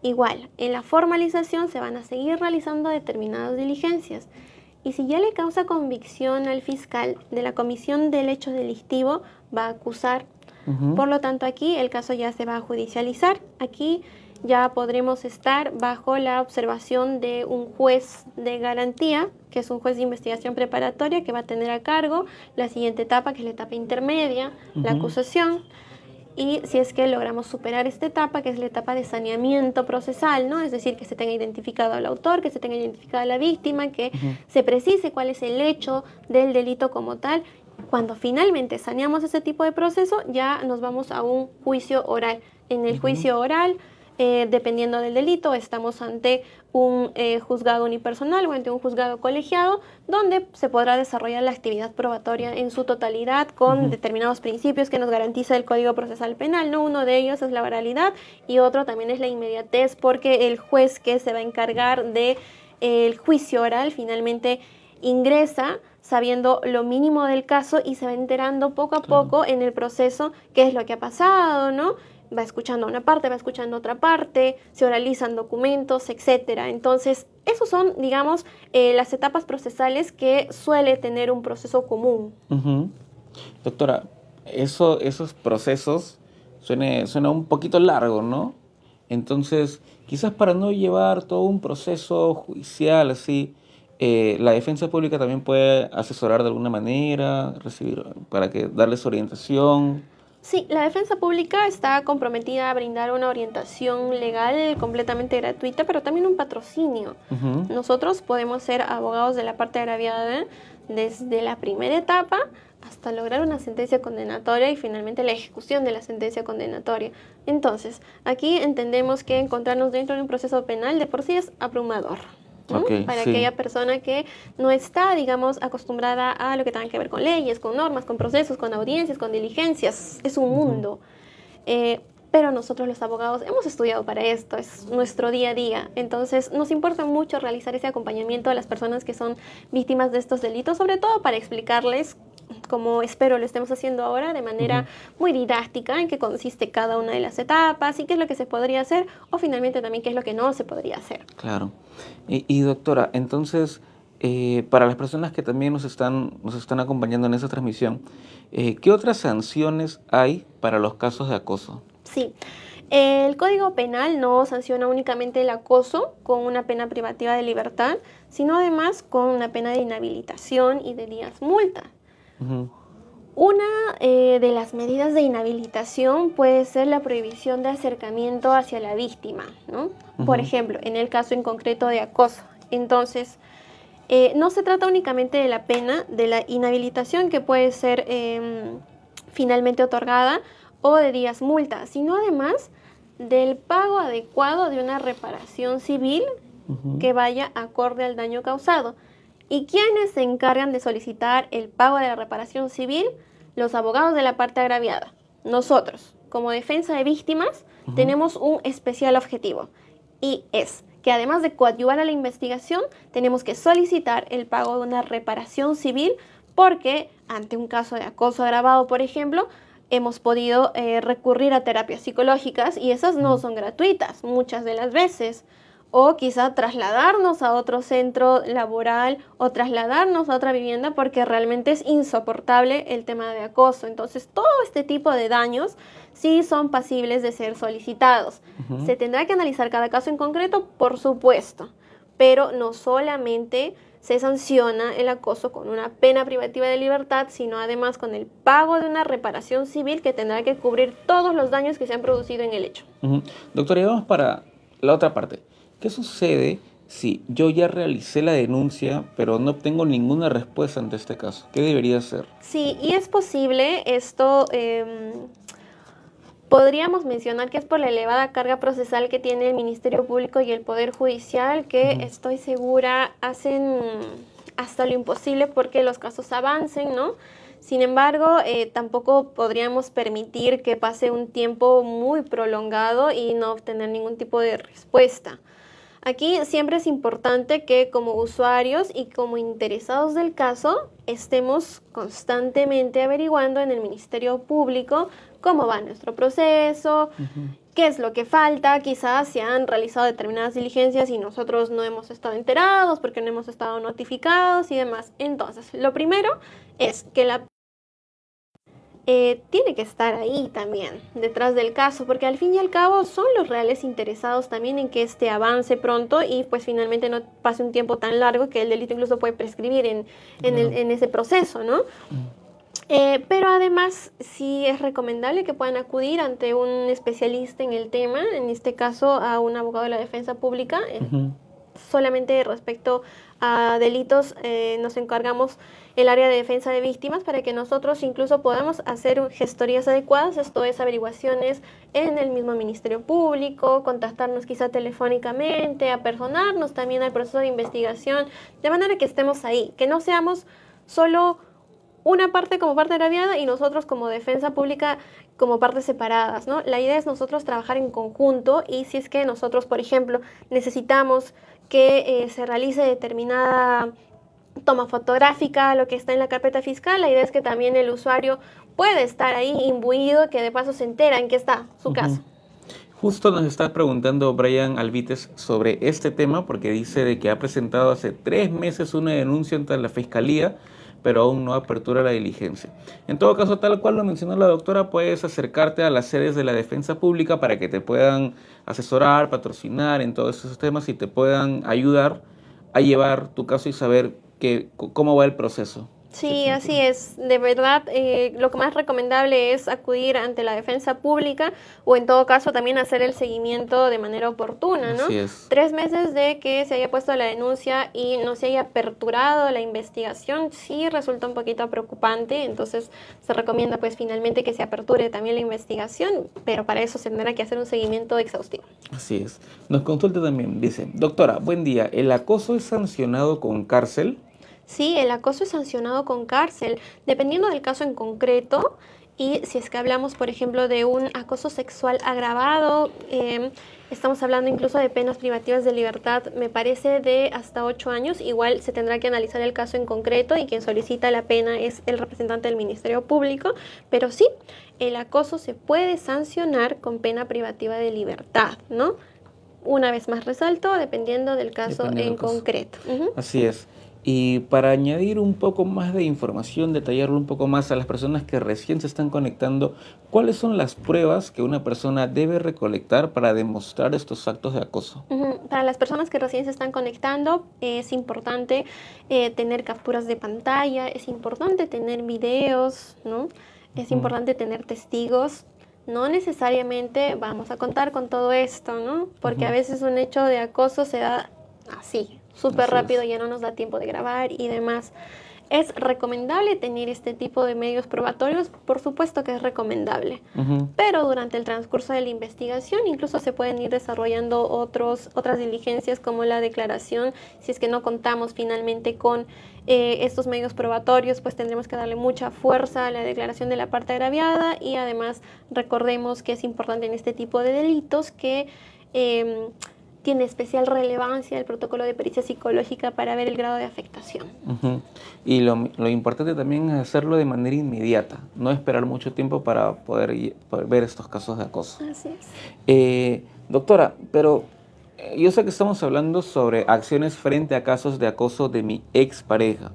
Igual, en la formalización se van a seguir realizando determinadas diligencias. Y si ya le causa convicción al fiscal de la comisión del hecho delictivo, va a acusar. Por lo tanto, aquí el caso ya se va a judicializar. Aquí ya podremos estar bajo la observación de un juez de garantía, que es un juez de investigación preparatoria que va a tener a cargo la siguiente etapa, que es la etapa intermedia, la acusación. Y si es que logramos superar esta etapa, que es la etapa de saneamiento procesal, ¿no? Es decir, que se tenga identificado al autor, que se tenga identificada la víctima, que se precise cuál es el hecho del delito como tal. Cuando finalmente saneamos ese tipo de proceso, ya nos vamos a un juicio oral. En el juicio oral eh, dependiendo del delito, estamos ante un eh, juzgado unipersonal o ante un juzgado colegiado, donde se podrá desarrollar la actividad probatoria en su totalidad con determinados principios que nos garantiza el Código Procesal Penal. ¿no? Uno de ellos es la oralidad y otro también es la inmediatez, porque el juez que se va a encargar del de, eh, el juicio oral finalmente ingresa sabiendo lo mínimo del caso y se va enterando poco a poco en el proceso qué es lo que ha pasado, ¿no? va escuchando una parte, va escuchando otra parte, se oralizan documentos, etc. Entonces, esas son, digamos, eh, las etapas procesales que suele tener un proceso común. Doctora, esos procesos suene, un poquito largo, ¿no? Entonces, quizás para no llevar todo un proceso judicial así, eh, la defensa pública también puede asesorar de alguna manera, recibir, para que darles orientación. Sí, la defensa pública está comprometida a brindar una orientación legal completamente gratuita, pero también un patrocinio. Nosotros podemos ser abogados de la parte agraviada desde la primera etapa hasta lograr una sentencia condenatoria y finalmente la ejecución de la sentencia condenatoria. Entonces, aquí entendemos que encontrarnos dentro de un proceso penal de por sí es abrumador para aquella persona que no está, digamos, acostumbrada a lo que tenga que ver con leyes, con normas, con procesos, con audiencias, con diligencias. Es un mundo. Eh, pero nosotros los abogados hemos estudiado para esto, es nuestro día a día. Entonces nos importa mucho realizar ese acompañamiento a las personas que son víctimas de estos delitos, sobre todo para explicarles como espero lo estemos haciendo ahora, de manera muy didáctica, en qué consiste cada una de las etapas y qué es lo que se podría hacer, o finalmente también qué es lo que no se podría hacer. Claro. Y, doctora, entonces, eh, para las personas que también nos están, nos están acompañando en esta transmisión, eh, ¿qué otras sanciones hay para los casos de acoso? Sí. El Código Penal no sanciona únicamente el acoso con una pena privativa de libertad, sino además con una pena de inhabilitación y de días multa. Una eh, de las medidas de inhabilitación puede ser la prohibición de acercamiento hacia la víctima, ¿no? Por ejemplo, en el caso en concreto de acoso. Entonces, eh, no se trata únicamente de la pena, de la inhabilitación que puede ser em, finalmente otorgada o de días multa, sino además del pago adecuado de una reparación civil que vaya acorde al daño causado. ¿Y quiénes se encargan de solicitar el pago de la reparación civil? Los abogados de la parte agraviada. Nosotros, como defensa de víctimas, tenemos un especial objetivo y es que además de coadyuvar a la investigación, tenemos que solicitar el pago de una reparación civil porque ante un caso de acoso agravado, por ejemplo, hemos podido eh, recurrir a terapias psicológicas y esas no son gratuitas muchas de las veces o quizá trasladarnos a otro centro laboral o trasladarnos a otra vivienda porque realmente es insoportable el tema de acoso. Entonces, todo este tipo de daños sí son pasibles de ser solicitados. Se tendrá que analizar cada caso en concreto, por supuesto, pero no solamente se sanciona el acoso con una pena privativa de libertad, sino además con el pago de una reparación civil que tendrá que cubrir todos los daños que se han producido en el hecho. Doctora, y vamos para la otra parte. ¿Qué sucede si yo ya realicé la denuncia, pero no obtengo ninguna respuesta ante este caso? ¿Qué debería hacer? Sí, y es posible esto... Em, podríamos mencionar que es por la elevada carga procesal que tiene el Ministerio Público y el Poder Judicial, que estoy segura hacen hasta lo imposible porque los casos avancen, ¿no? Sin embargo, eh, tampoco podríamos permitir que pase un tiempo muy prolongado y no obtener ningún tipo de respuesta. Aquí siempre es importante que como usuarios y como interesados del caso estemos constantemente averiguando en el Ministerio Público cómo va nuestro proceso, qué es lo que falta, quizás se han realizado determinadas diligencias y nosotros no hemos estado enterados porque no hemos estado notificados y demás. Entonces, lo primero es que la eh, tiene que estar ahí también, detrás del caso, porque al fin y al cabo son los reales interesados también en que este avance pronto y pues finalmente no pase un tiempo tan largo que el delito incluso puede prescribir en, en, ese proceso, ¿no? Mm. Eh, pero además sí es recomendable que puedan acudir ante un especialista en el tema, en este caso a un abogado de la defensa pública, eh, solamente respecto a delitos eh, nos encargamos el área de defensa de víctimas para que nosotros incluso podamos hacer gestorías adecuadas, esto es averiguaciones en el mismo Ministerio Público, contactarnos quizá telefónicamente, apersonarnos también al proceso de investigación, de manera que estemos ahí, que no seamos solo una parte como parte agraviada y nosotros como defensa pública como partes separadas, ¿no? La idea es nosotros trabajar en conjunto y si es que nosotros, por ejemplo, necesitamos que eh, se realice determinada toma fotográfica, lo que está en la carpeta fiscal, la idea es que también el usuario puede estar ahí imbuido, que de paso se entera en qué está su caso. Justo nos está preguntando Brian Alvites sobre este tema porque dice de que ha presentado hace tres meses una denuncia ante la Fiscalía pero aún no apertura la diligencia. En todo caso, tal cual lo mencionó la doctora, puedes acercarte a las sedes de la defensa pública para que te puedan asesorar, patrocinar en todos esos temas y te puedan ayudar a llevar tu caso y saber que, cómo va el proceso. Sí, así es. De verdad, eh, lo que más recomendable es acudir ante la defensa pública o en todo caso también hacer el seguimiento de manera oportuna, ¿no? Así Tres meses de que se haya puesto la denuncia y no se haya aperturado la investigación sí resulta un poquito preocupante, entonces se recomienda pues finalmente que se aperture también la investigación, pero para eso se tendrá que hacer un seguimiento exhaustivo. Así es. Nos consulta también, dice, doctora, buen día, ¿el acoso es sancionado con cárcel? Sí, el acoso es sancionado con cárcel, dependiendo del caso en concreto. Y si es que hablamos, por ejemplo, de un acoso sexual agravado, em, estamos hablando incluso de penas privativas de libertad, me parece de hasta ocho años. Igual se tendrá que analizar el caso en concreto y quien solicita la pena es el representante del Ministerio Público. Pero sí, el acoso se puede sancionar con pena privativa de libertad, ¿no? Una vez más resalto, dependiendo del caso en concreto. Así es. Y para añadir un poco más de información, detallarlo un poco más a las personas que recién se están conectando, ¿cuáles son las pruebas que una persona debe recolectar para demostrar estos actos de acoso? Para las personas que recién se están conectando, es importante eh, tener capturas de pantalla, es importante tener videos, ¿no? Es importante tener testigos, no necesariamente vamos a contar con todo esto, ¿no? Porque a veces un hecho de acoso se da así, súper rápido, ya no nos da tiempo de grabar y demás. Es recomendable tener este tipo de medios probatorios, por supuesto que es recomendable, pero durante el transcurso de la investigación incluso se pueden ir desarrollando otros, otras diligencias como la declaración, si es que no contamos finalmente con eh, estos medios probatorios, pues tendremos que darle mucha fuerza a la declaración de la parte agraviada y además recordemos que es importante en este tipo de delitos que... Em, tiene especial relevancia el protocolo de pericia psicológica para ver el grado de afectación. Y lo, importante también es hacerlo de manera inmediata, no esperar mucho tiempo para poder, ver estos casos de acoso. Eh, doctora, pero eh, yo sé que estamos hablando sobre acciones frente a casos de acoso de mi expareja. pareja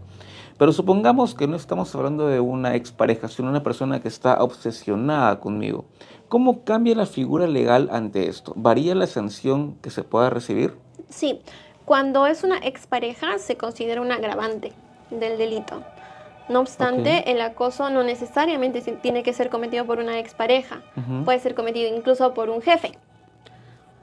pero supongamos que no estamos hablando de una expareja, sino una persona que está obsesionada conmigo. ¿Cómo cambia la figura legal ante esto? ¿Varía la sanción que se pueda recibir? Sí, cuando es una expareja se considera un agravante del delito. No obstante, el acoso no necesariamente tiene que ser cometido por una expareja, puede ser cometido incluso por un jefe,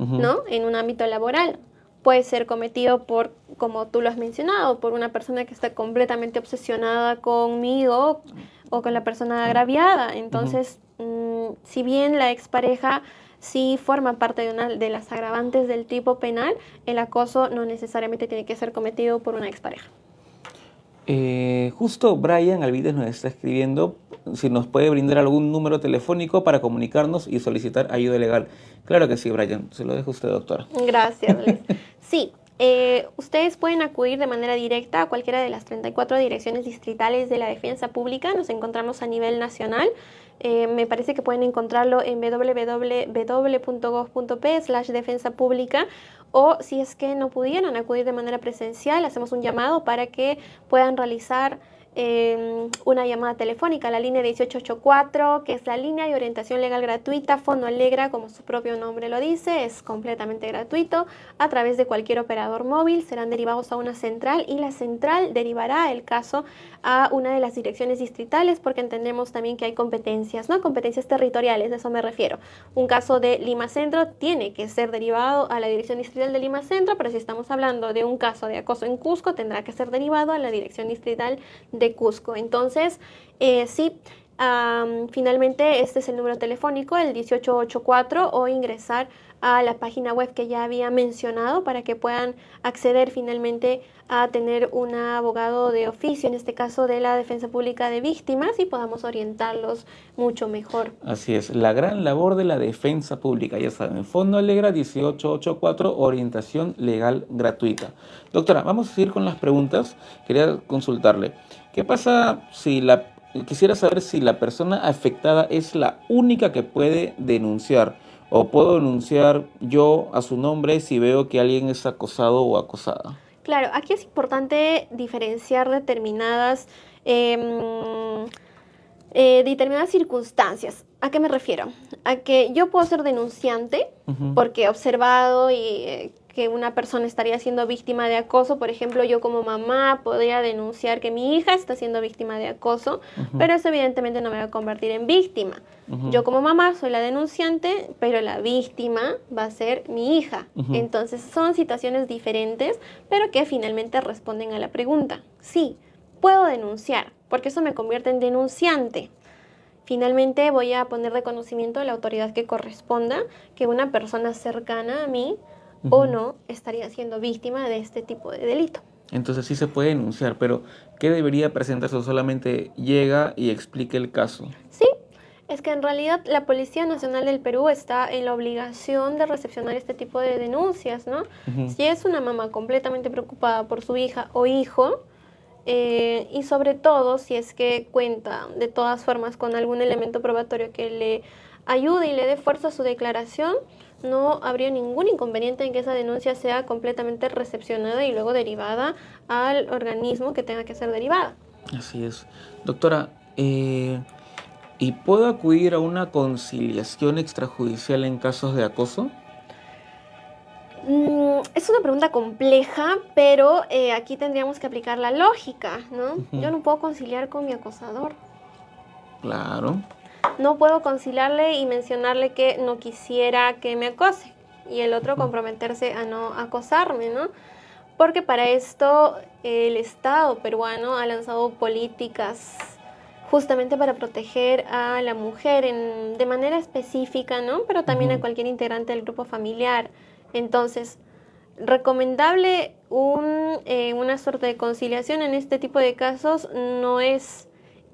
¿no? En un ámbito laboral puede ser cometido por, como tú lo has mencionado, por una persona que está completamente obsesionada conmigo o con la persona agraviada. Entonces, mm, si bien la expareja sí forma parte de una de las agravantes del tipo penal, el acoso no necesariamente tiene que ser cometido por una expareja. Eh, justo Brian Alvides nos está escribiendo si nos puede brindar algún número telefónico para comunicarnos y solicitar ayuda legal. Claro que sí, Brian. Se lo dejo usted, doctora. Gracias, Liz. sí, eh, ustedes pueden acudir de manera directa a cualquiera de las 34 direcciones distritales de la defensa pública. Nos encontramos a nivel nacional. Eh, me parece que pueden encontrarlo en www.gov.p slash defensa pública o si es que no pudieran acudir de manera presencial, hacemos un llamado para que puedan realizar una llamada telefónica, la línea 1884, que es la línea de orientación legal gratuita, Fondo Alegra, como su propio nombre lo dice, es completamente gratuito, a través de cualquier operador móvil, serán derivados a una central y la central derivará el caso a una de las direcciones distritales, porque entendemos también que hay competencias, ¿no? Competencias territoriales, de eso me refiero. Un caso de Lima Centro tiene que ser derivado a la dirección distrital de Lima Centro, pero si estamos hablando de un caso de acoso en Cusco, tendrá que ser derivado a la dirección distrital de Cusco. Entonces, eh, sí, finalmente este es el número telefónico, el 1884, o ingresar a la página web que ya había mencionado para que puedan acceder finalmente a tener un abogado de oficio, en este caso de la Defensa Pública de Víctimas, y podamos orientarlos mucho mejor. Así es, la gran labor de la Defensa Pública, ya saben, Fondo Alegra 1884, orientación legal gratuita. Doctora, vamos a seguir con las preguntas. Quería consultarle. ¿Qué pasa si la quisiera saber si la persona afectada es la única que puede denunciar o puedo denunciar yo a su nombre si veo que alguien es acosado o acosada? Claro, aquí es importante diferenciar determinadas em, eh, determinadas circunstancias. ¿A qué me refiero? A que yo puedo ser denunciante porque he observado y eh, que una persona estaría siendo víctima de acoso. Por ejemplo, yo como mamá podría denunciar que mi hija está siendo víctima de acoso, pero eso evidentemente no me va a convertir en víctima. Yo como mamá soy la denunciante, pero la víctima va a ser mi hija. Entonces son situaciones diferentes, pero que finalmente responden a la pregunta. Sí, puedo denunciar, porque eso me convierte en denunciante. Finalmente voy a poner de conocimiento a la autoridad que corresponda que una persona cercana a mí o no estaría siendo víctima de este tipo de delito. Entonces sí se puede denunciar, pero ¿qué debería presentarse? Solamente llega y explique el caso. Sí, es que en realidad la Policía Nacional del Perú está en la obligación de recepcionar este tipo de denuncias, ¿no? Si es una mamá completamente preocupada por su hija o hijo, eh, y sobre todo si es que cuenta de todas formas con algún elemento probatorio que le ayude y le dé fuerza a su declaración, no habría ningún inconveniente en que esa denuncia sea completamente recepcionada y luego derivada al organismo que tenga que ser derivada. Así es. Doctora, eh, ¿y puedo acudir a una conciliación extrajudicial en casos de acoso? Mm, es una pregunta compleja, pero eh, aquí tendríamos que aplicar la lógica, ¿no? Yo no puedo conciliar con mi acosador. Claro no puedo conciliarle y mencionarle que no quisiera que me acose y el otro comprometerse a no acosarme, ¿no? Porque para esto el Estado peruano ha lanzado políticas justamente para proteger a la mujer de manera específica, ¿no? Pero también a cualquier integrante del grupo familiar. Entonces, recomendable eh, una suerte de conciliación en este tipo de casos no es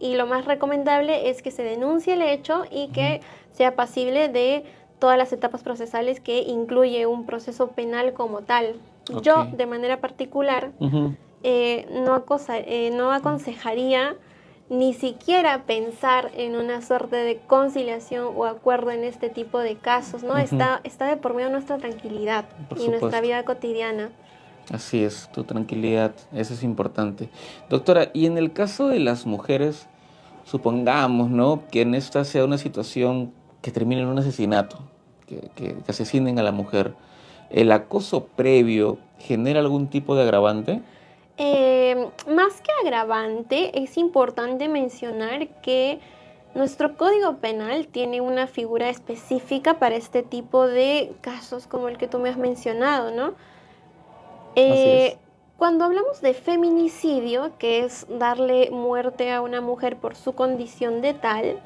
y lo más recomendable es que se denuncie el hecho y que sea pasible de todas las etapas procesales que incluye un proceso penal como tal. Yo, de manera particular, eh, no, eh, no aconsejaría ni siquiera pensar en una suerte de conciliación o acuerdo en este tipo de casos, ¿no? está, está de por medio nuestra tranquilidad y nuestra vida cotidiana. Así es, tu tranquilidad, eso es importante. Doctora, y en el caso de las mujeres supongamos ¿no? que en esta sea una situación que termine en un asesinato, que, asesinen a la mujer, ¿el acoso previo genera algún tipo de agravante? Em, más que agravante, es importante mencionar que nuestro código penal tiene una figura específica para este tipo de casos como el que tú me has mencionado, ¿no? Eh, cuando hablamos de feminicidio, que es darle muerte a una mujer por su condición de tal,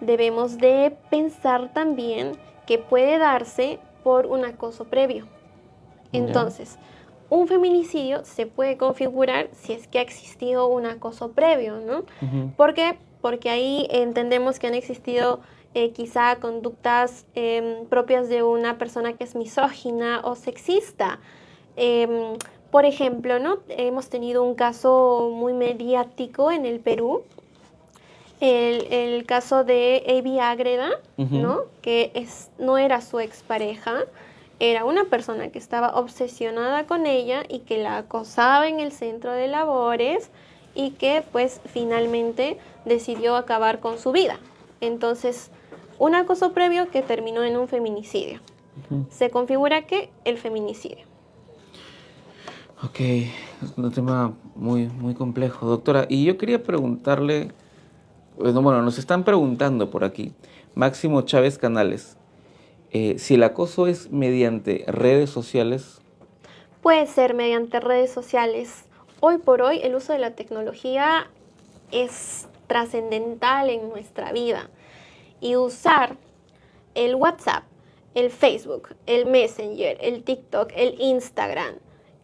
debemos de pensar también que puede darse por un acoso previo. Entonces, un feminicidio se puede configurar si es que ha existido un acoso previo, ¿no? ¿Por qué? Porque ahí entendemos que han existido eh, quizá conductas em, propias de una persona que es misógina o sexista. Em, por ejemplo, ¿no? hemos tenido un caso muy mediático en el Perú, el, caso de Evi Ágreda, ¿no? que es, no era su expareja, era una persona que estaba obsesionada con ella y que la acosaba en el centro de labores y que pues finalmente decidió acabar con su vida. Entonces, un acoso previo que terminó en un feminicidio. Se configura que el feminicidio. Ok, es un tema muy, muy complejo, doctora. Y yo quería preguntarle, eh, bueno, nos están preguntando por aquí, Máximo Chávez Canales, eh, si el acoso es mediante redes sociales. Puede ser mediante redes sociales. Hoy por hoy el uso de la tecnología es trascendental en nuestra vida. Y usar el WhatsApp, el Facebook, el Messenger, el TikTok, el Instagram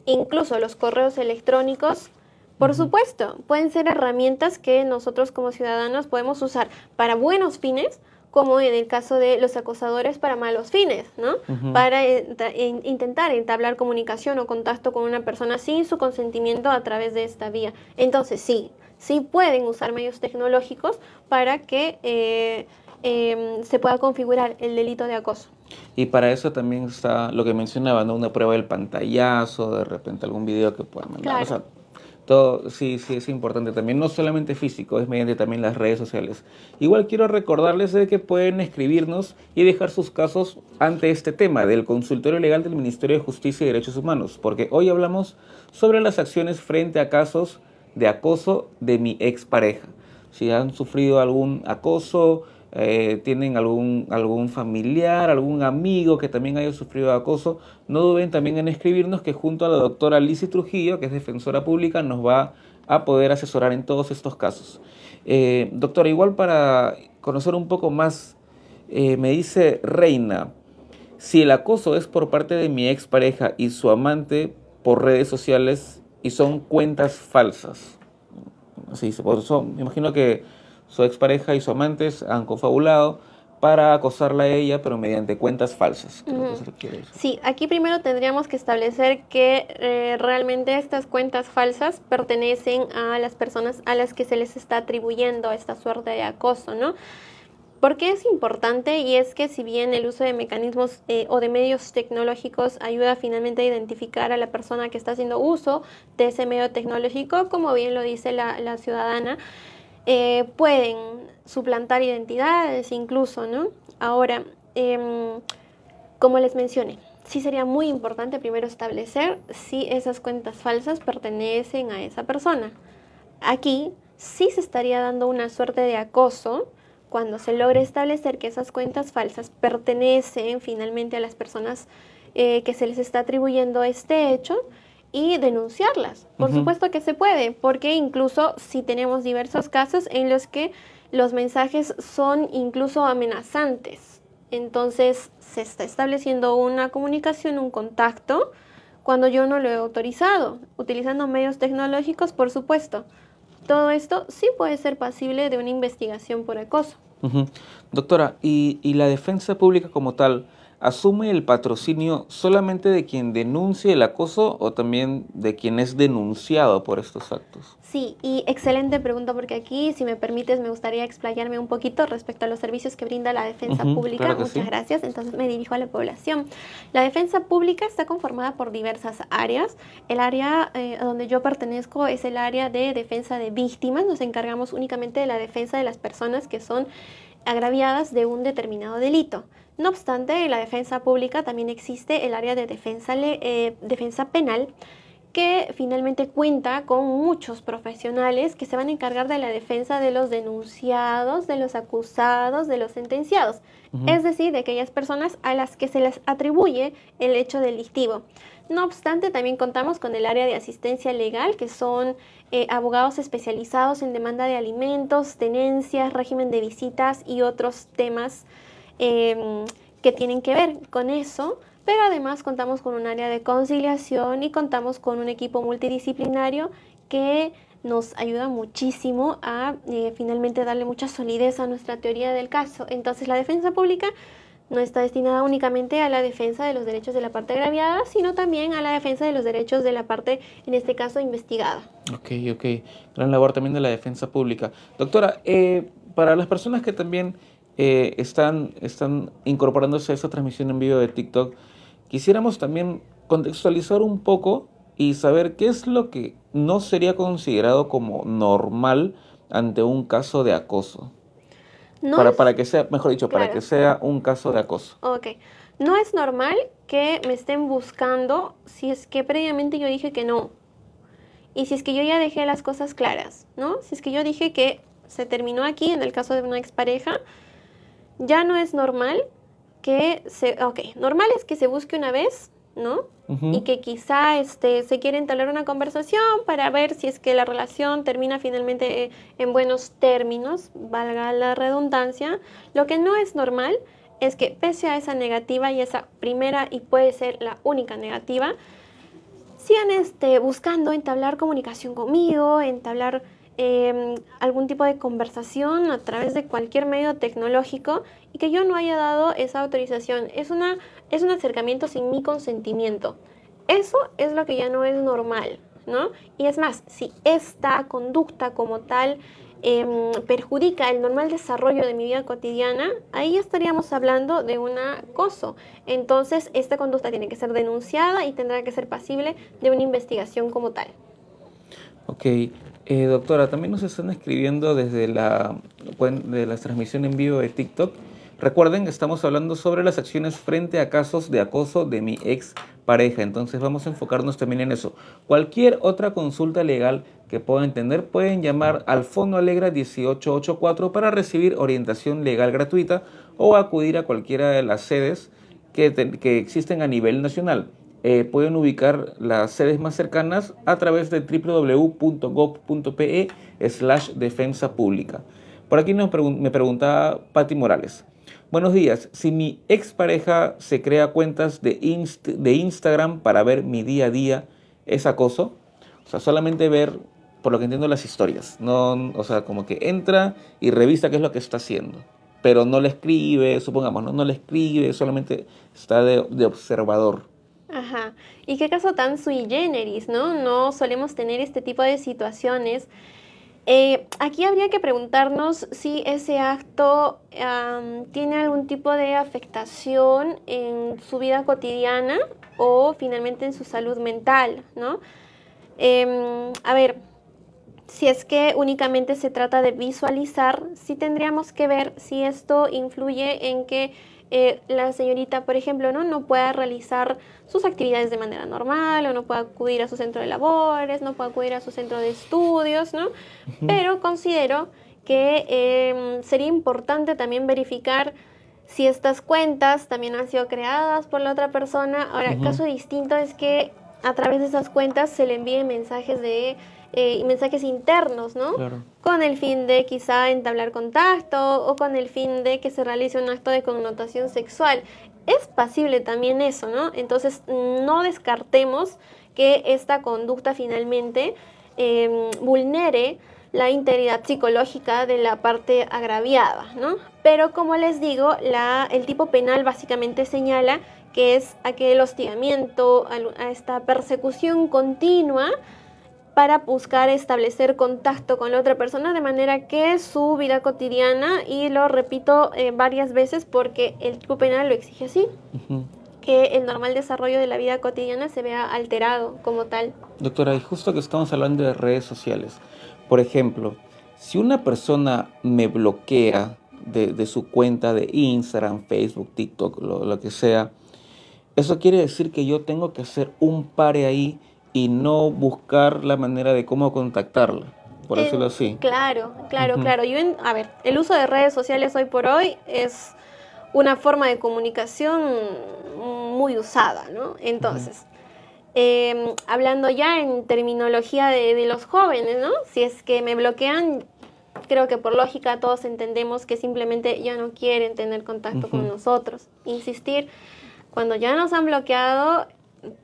incluso los correos electrónicos, por supuesto, pueden ser herramientas que nosotros como ciudadanos podemos usar para buenos fines, como en el caso de los acosadores para malos fines, ¿no? Para intentar entablar comunicación o contacto con una persona sin su consentimiento a través de esta vía. Entonces, sí, sí pueden usar medios tecnológicos para que eh, Em, se pueda configurar el delito de acoso. Y para eso también está lo que mencionaba, ¿no? Una prueba del pantallazo, de repente algún video que pueda mandar. todo, sí, sí, es importante también, no solamente físico, es mediante también las redes sociales. Igual quiero recordarles de que pueden escribirnos y dejar sus casos ante este tema del consultorio legal del Ministerio de Justicia y Derechos Humanos, porque hoy hablamos sobre las acciones frente a casos de acoso de mi expareja. Si han sufrido algún acoso, eh, tienen algún, algún familiar, algún amigo que también haya sufrido acoso, no duden también en escribirnos que junto a la doctora Lizzie Trujillo, que es defensora pública, nos va a poder asesorar en todos estos casos. Eh, doctora, igual para conocer un poco más, eh, me dice Reina, si el acoso es por parte de mi expareja y su amante por redes sociales y son cuentas falsas. Sí, por eso me imagino que su expareja y su amante han confabulado para acosarla a ella, pero mediante cuentas falsas. Sí, aquí primero tendríamos que establecer que eh, realmente estas cuentas falsas pertenecen a las personas a las que se les está atribuyendo esta suerte de acoso, ¿no? Porque es importante? Y es que si bien el uso de mecanismos eh, o de medios tecnológicos ayuda finalmente a identificar a la persona que está haciendo uso de ese medio tecnológico, como bien lo dice la, la ciudadana, eh, pueden suplantar identidades incluso, ¿no? Ahora, em, como les mencioné, sí sería muy importante primero establecer si esas cuentas falsas pertenecen a esa persona. Aquí sí se estaría dando una suerte de acoso cuando se logre establecer que esas cuentas falsas pertenecen finalmente a las personas eh, que se les está atribuyendo este hecho y denunciarlas. Por supuesto que se puede, porque incluso si tenemos diversos casos en los que los mensajes son incluso amenazantes. Entonces se está estableciendo una comunicación, un contacto, cuando yo no lo he autorizado, utilizando medios tecnológicos, por supuesto. Todo esto sí puede ser pasible de una investigación por acoso. Doctora, ¿y, la defensa pública como tal? asume el patrocinio solamente de quien denuncie el acoso o también de quien es denunciado por estos actos? Sí, y excelente pregunta porque aquí, si me permites, me gustaría explayarme un poquito respecto a los servicios que brinda la defensa pública. Muchas gracias. Entonces me dirijo a la población. La defensa pública está conformada por diversas áreas. El área eh, donde yo pertenezco es el área de defensa de víctimas. Nos encargamos únicamente de la defensa de las personas que son agraviadas de un determinado delito. No obstante, en la defensa pública también existe el área de eh, defensa, penal que finalmente cuenta con muchos profesionales que se van a encargar de la defensa de los denunciados, de los acusados, de los sentenciados, es decir, de aquellas personas a las que se les atribuye el hecho delictivo. No obstante, también contamos con el área de asistencia legal, que son eh, abogados especializados en demanda de alimentos, tenencias, régimen de visitas y otros temas Em, que tienen que ver con eso, pero además contamos con un área de conciliación y contamos con un equipo multidisciplinario que nos ayuda muchísimo a eh, finalmente darle mucha solidez a nuestra teoría del caso. Entonces la defensa pública no está destinada únicamente a la defensa de los derechos de la parte agraviada, sino también a la defensa de los derechos de la parte, en este caso, investigada. Ok, ok. Gran labor también de la defensa pública. Doctora, eh, para las personas que también eh, están, están incorporándose a esa transmisión en vivo de TikTok, quisiéramos también contextualizar un poco y saber qué es lo que no sería considerado como normal ante un caso de acoso. para, para que sea, mejor dicho, para que sea un caso de acoso. Ok. No es normal que me estén buscando si es que previamente yo dije que no. Y si es que yo ya dejé las cosas claras, ¿no? Si es que yo dije que se terminó aquí en el caso de una expareja, ya no es normal que se, ok, normal es que se busque una vez, ¿no? Y que quizá este, se quiera entablar una conversación para ver si es que la relación termina finalmente eh, en buenos términos, valga la redundancia. Lo que no es normal es que pese a esa negativa y esa primera y puede ser la única negativa, sigan este, buscando entablar comunicación conmigo, entablar eh, algún tipo de conversación a través de cualquier medio tecnológico y que yo no haya dado esa autorización. Es, una, es un acercamiento sin mi consentimiento. Eso es lo que ya no es normal, ¿no? Y es más, si esta conducta como tal em, perjudica el normal desarrollo de mi vida cotidiana, ahí estaríamos hablando de un acoso. Entonces, esta conducta tiene que ser denunciada y tendrá que ser pasible de una investigación como tal. Ok, eh, doctora, también nos están escribiendo desde la, transmisión en vivo de TikTok. Recuerden que estamos hablando sobre las acciones frente a casos de acoso de mi ex pareja, entonces vamos a enfocarnos también en eso. Cualquier otra consulta legal que puedan tener pueden llamar al Fondo Alegra 1884 para recibir orientación legal gratuita o acudir a cualquiera de las sedes que, que existen a nivel nacional. Eh, pueden ubicar las sedes más cercanas a través de www.gov.pe slash defensa pública. Por aquí nos me pregunta Patti Morales. Buenos días, si mi expareja se crea cuentas de, de Instagram para ver mi día a día, ¿es acoso? O sea, solamente ver, por lo que entiendo, las historias. No, o sea, como que entra y revisa qué es lo que está haciendo. Pero no le escribe, supongamos, no, no le escribe, solamente está de, de observador. Ajá. Y qué caso tan sui generis, ¿no? No solemos tener este tipo de situaciones. Eh, aquí habría que preguntarnos si ese acto tiene algún tipo de afectación en su vida cotidiana o finalmente en su salud mental, ¿no? Em, a ver, si es que únicamente se trata de visualizar, sí tendríamos que ver si esto influye en que eh, la señorita, por ejemplo, ¿no? pueda realizar sus actividades de manera normal o no pueda acudir a su centro de labores, no pueda acudir a su centro de estudios, ¿no? Pero considero que em, sería importante también verificar si estas cuentas también han sido creadas por la otra persona. Ahora, el caso distinto es que a través de esas cuentas se le envíen mensajes de y eh, mensajes internos, ¿no? Con el fin de quizá entablar contacto o con el fin de que se realice un acto de connotación sexual. Es pasible también eso, ¿no? Entonces no descartemos que esta conducta finalmente em, vulnere la integridad psicológica de la parte agraviada, ¿no? Pero como les digo, la, el tipo penal básicamente señala que es aquel hostigamiento, a esta persecución continua para buscar establecer contacto con la otra persona de manera que su vida cotidiana, y lo repito eh, varias veces porque el tipo penal lo exige así, que el normal desarrollo de la vida cotidiana se vea alterado como tal. Doctora, y justo que estamos hablando de redes sociales, por ejemplo, si una persona me bloquea de, su cuenta de Instagram, Facebook, TikTok, lo que sea, eso quiere decir que yo tengo que hacer un pare ahí y no buscar la manera de cómo contactarla, por eh, decirlo así. Claro, claro, claro. Yo, a ver, el uso de redes sociales hoy por hoy es una forma de comunicación muy usada, ¿no? Entonces, em, hablando ya en terminología de, los jóvenes, ¿no? Si es que me bloquean, creo que por lógica todos entendemos que simplemente ya no quieren tener contacto con nosotros. Insistir, cuando ya nos han bloqueado,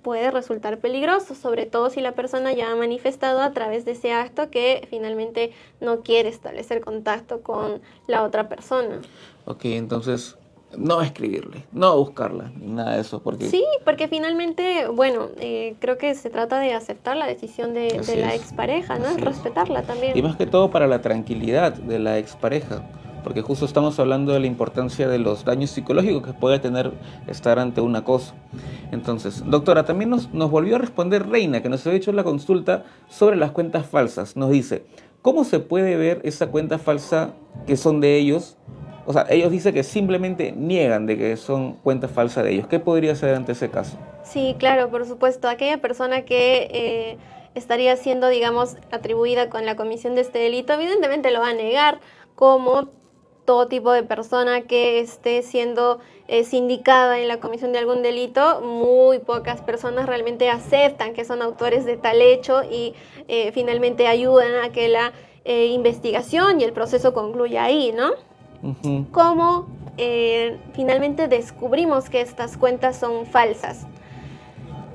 puede resultar peligroso, sobre todo si la persona ya ha manifestado a través de ese acto que finalmente no quiere establecer contacto con la otra persona. Ok, entonces no escribirle, no buscarla, nada de eso. Porque... Sí, porque finalmente, bueno, eh, creo que se trata de aceptar la decisión de, de la expareja, ¿no? Respetarla también. Y más que todo para la tranquilidad de la expareja porque justo estamos hablando de la importancia de los daños psicológicos que puede tener estar ante un acoso. Entonces, doctora, también nos, nos volvió a responder Reina, que nos había hecho la consulta sobre las cuentas falsas. Nos dice, ¿cómo se puede ver esa cuenta falsa que son de ellos? O sea, ellos dicen que simplemente niegan de que son cuentas falsas de ellos. ¿Qué podría hacer ante ese caso? Sí, claro, por supuesto. Aquella persona que... Eh, estaría siendo, digamos, atribuida con la comisión de este delito, evidentemente lo va a negar como todo tipo de persona que esté siendo eh, sindicada en la comisión de algún delito, muy pocas personas realmente aceptan que son autores de tal hecho y eh, finalmente ayudan a que la eh, investigación y el proceso concluya ahí, ¿no? ¿Cómo finalmente descubrimos que estas cuentas son falsas?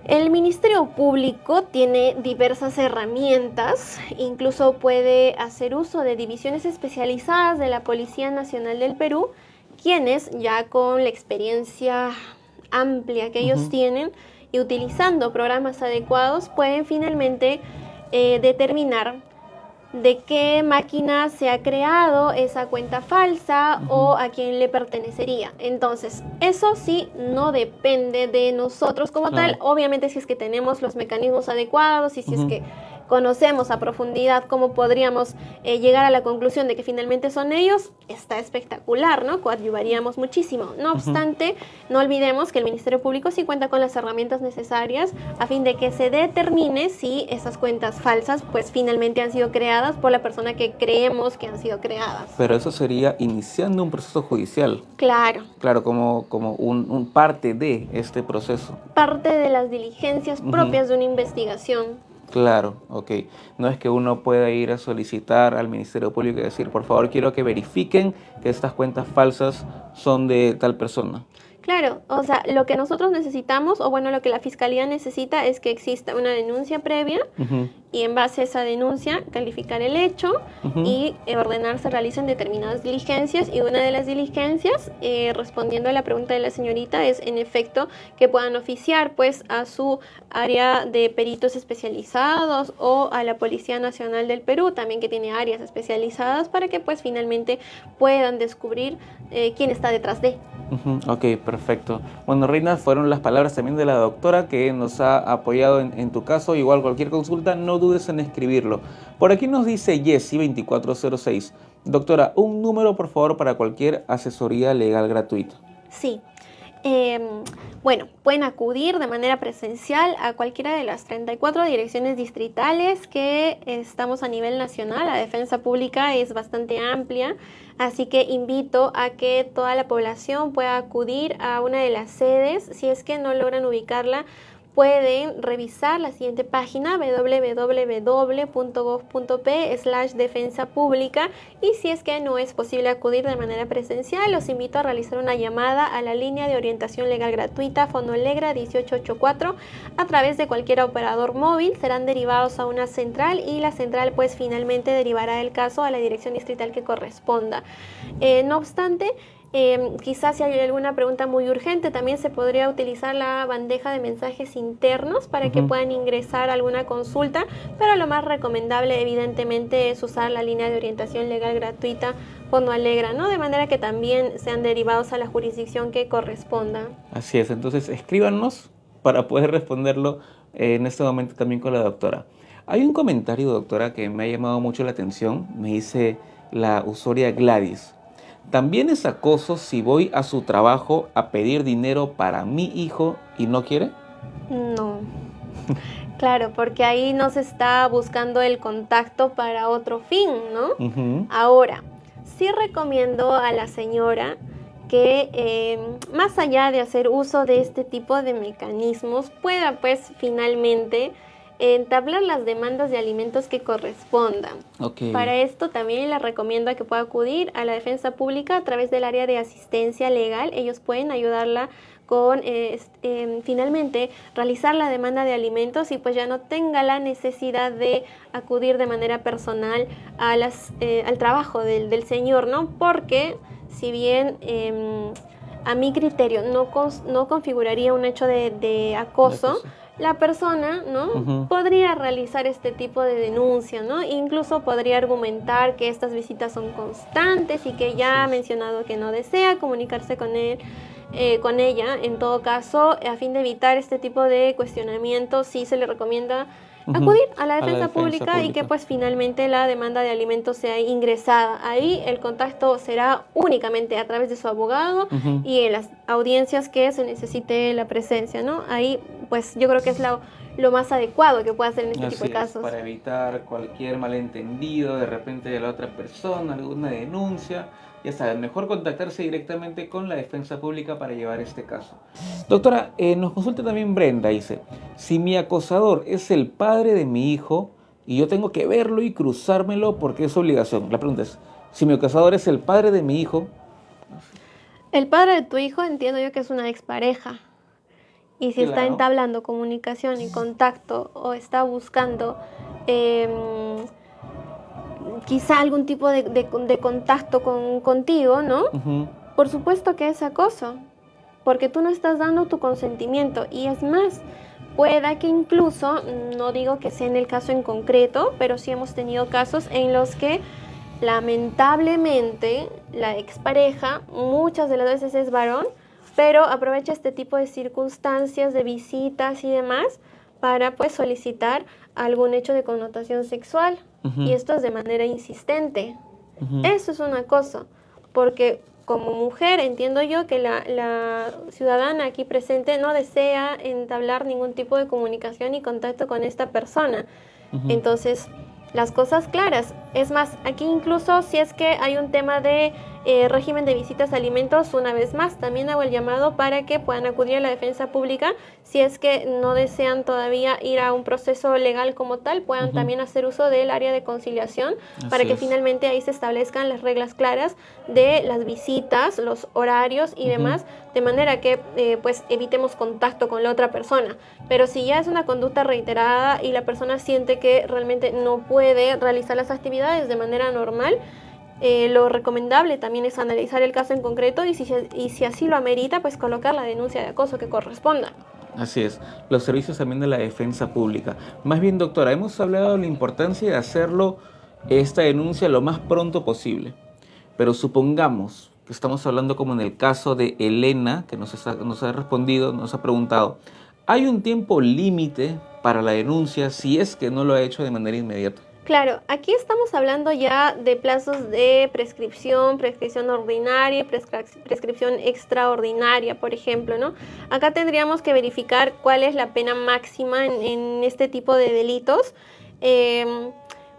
El Ministerio Público tiene diversas herramientas, incluso puede hacer uso de divisiones especializadas de la Policía Nacional del Perú, quienes ya con la experiencia amplia que ellos tienen y utilizando programas adecuados pueden finalmente eh, determinar de qué máquina se ha creado esa cuenta falsa o a quién le pertenecería. Entonces, eso sí no depende de nosotros como tal. Obviamente si es que tenemos los mecanismos adecuados y si es que conocemos a profundidad cómo podríamos eh, llegar a la conclusión de que finalmente son ellos, está espectacular, ¿no? Coadyuvaríamos muchísimo. No obstante, no olvidemos que el Ministerio Público sí cuenta con las herramientas necesarias a fin de que se determine si esas cuentas falsas pues finalmente han sido creadas por la persona que creemos que han sido creadas. Pero eso sería iniciando un proceso judicial. Claro. Claro, como, como un, parte de este proceso. Parte de las diligencias propias de una investigación. Claro, ok. No es que uno pueda ir a solicitar al Ministerio Público y decir, por favor, quiero que verifiquen que estas cuentas falsas son de tal persona. Claro, o sea, lo que nosotros necesitamos, o bueno, lo que la fiscalía necesita es que exista una denuncia previa y en base a esa denuncia calificar el hecho y eh, ordenar se realicen determinadas diligencias y una de las diligencias, eh, respondiendo a la pregunta de la señorita, es en efecto que puedan oficiar pues a su área de peritos especializados o a la Policía Nacional del Perú también que tiene áreas especializadas para que pues finalmente puedan descubrir eh, quién está detrás de. Ok, perfecto. Bueno, Reina, fueron las palabras también de la doctora que nos ha apoyado en, tu caso. Igual cualquier consulta, no dudes en escribirlo. Por aquí nos dice Jessy2406. Doctora, un número por favor para cualquier asesoría legal gratuita. Sí, Em, bueno, pueden acudir de manera presencial a cualquiera de las 34 direcciones distritales que estamos a nivel nacional. La defensa pública es bastante amplia, así que invito a que toda la población pueda acudir a una de las sedes si es que no logran ubicarla pueden revisar la siguiente página www.gov.p slash defensa pública y si es que no es posible acudir de manera presencial, los invito a realizar una llamada a la línea de orientación legal gratuita Fonolegra 1884 a través de cualquier operador móvil, serán derivados a una central y la central pues finalmente derivará el caso a la dirección distrital que corresponda. Eh, no obstante, Em, quizás si hay alguna pregunta muy urgente, también se podría utilizar la bandeja de mensajes internos para que puedan ingresar alguna consulta, pero lo más recomendable evidentemente es usar la línea de orientación legal gratuita Fondo Alegra, ¿no? De manera que también sean derivados a la jurisdicción que corresponda. Así es, entonces escríbanos para poder responderlo eh, en este momento también con la doctora. Hay un comentario, doctora, que me ha llamado mucho la atención, me dice la usoria Gladys. También es acoso si voy a su trabajo a pedir dinero para mi hijo y no quiere. No. Claro, porque ahí no se está buscando el contacto para otro fin, ¿no? Ahora, sí recomiendo a la señora que eh, más allá de hacer uso de este tipo de mecanismos, pueda pues finalmente entablar las demandas de alimentos que correspondan. Para esto también les recomiendo que pueda acudir a la defensa pública a través del área de asistencia legal. Ellos pueden ayudarla con eh, em, finalmente realizar la demanda de alimentos y pues ya no tenga la necesidad de acudir de manera personal a las, eh, al trabajo del, del, señor, ¿no? Porque si bien em, a mi criterio no, no configuraría un hecho de acoso la persona, ¿no? Podría realizar este tipo de denuncia, ¿no? Incluso podría argumentar que estas visitas son constantes y que ya ha mencionado que no desea comunicarse con él, eh, con ella. En todo caso, a fin de evitar este tipo de cuestionamiento, sí se le recomienda acudir a la defensa, pública, y que pues finalmente la demanda de alimentos sea ingresada. Ahí el contacto será únicamente a través de su abogado y en las audiencias que se necesite la presencia, ¿no? Ahí pues yo creo que es lo más adecuado que pueda hacer en este tipo de casos. para evitar cualquier malentendido de repente de la otra persona, alguna denuncia ya saben, mejor contactarse directamente con la defensa pública para llevar este caso. Doctora, eh, nos consulta también Brenda, dice, si mi acosador es el padre de mi hijo y yo tengo que verlo y cruzármelo porque es obligación, la pregunta es, si mi acosador es el padre de mi hijo... El padre de tu hijo entiendo yo que es una expareja. Y si está entablando comunicación y contacto o está buscando... Em, quizá algún tipo de, contacto contigo, ¿no? Por supuesto que es acoso, porque tú no estás dando tu consentimiento y es más, pueda que incluso, no digo que sea en el caso en concreto, pero sí hemos tenido casos en los que lamentablemente la expareja, muchas de las veces es varón, pero aprovecha este tipo de circunstancias, de visitas y demás para pues solicitar algún hecho de connotación sexual y esto es de manera insistente. Eso es un acoso, porque como mujer entiendo yo que la, la, ciudadana aquí presente no desea entablar ningún tipo de comunicación y contacto con esta persona. Entonces, las cosas claras. Es más, aquí incluso si es que hay un tema de eh, régimen de visitas alimentos, una vez más, también hago el llamado para que puedan acudir a la defensa pública si es que no desean todavía ir a un proceso legal como tal, puedan también hacer uso del área de conciliación para que finalmente ahí se establezcan las reglas claras de las visitas, los horarios y demás, de manera que eh, pues evitemos contacto con la otra persona. Pero si ya es una conducta reiterada y la persona siente que realmente no puede realizar las actividades de manera normal, eh, lo recomendable también es analizar el caso en concreto y si, y si así lo amerita, pues colocar la denuncia de acoso que corresponda. Así es, los servicios también de la defensa pública. Más bien, doctora, hemos hablado de la importancia de hacerlo, esta denuncia, lo más pronto posible. Pero supongamos que estamos hablando como en el caso de Elena, que nos, nos ha respondido, nos ha preguntado, ¿hay un tiempo límite para la denuncia si es que no lo ha hecho de manera inmediata? Claro, aquí estamos hablando ya de plazos de prescripción, prescripción ordinaria y prescripción extraordinaria, por ejemplo, ¿no? Acá tendríamos que verificar cuál es la pena máxima en, este tipo de delitos. Em,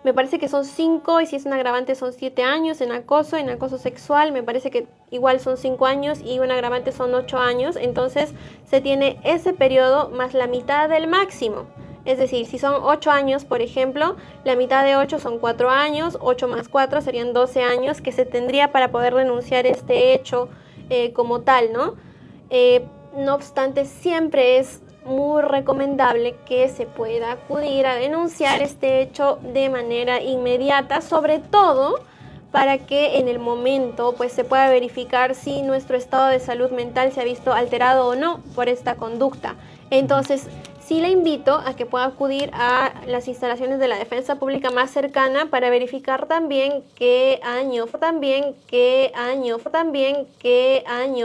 me parece que son cinco y si es un agravante son siete años en acoso, en acoso sexual, me parece que igual son cinco años y un agravante son ocho años, entonces se tiene ese periodo más la mitad del máximo. Es decir, si son 8 años, por ejemplo, la mitad de 8 son 4 años, 8 más 4 serían 12 años que se tendría para poder denunciar este hecho eh, como tal, ¿no? Eh, no obstante, siempre es muy recomendable que se pueda acudir a denunciar este hecho de manera inmediata, sobre todo para que en el momento pues se pueda verificar si nuestro estado de salud mental se ha visto alterado o no por esta conducta. Entonces, sí le invito a que pueda acudir a las instalaciones de la defensa pública más cercana para verificar también qué año, también qué año, también qué año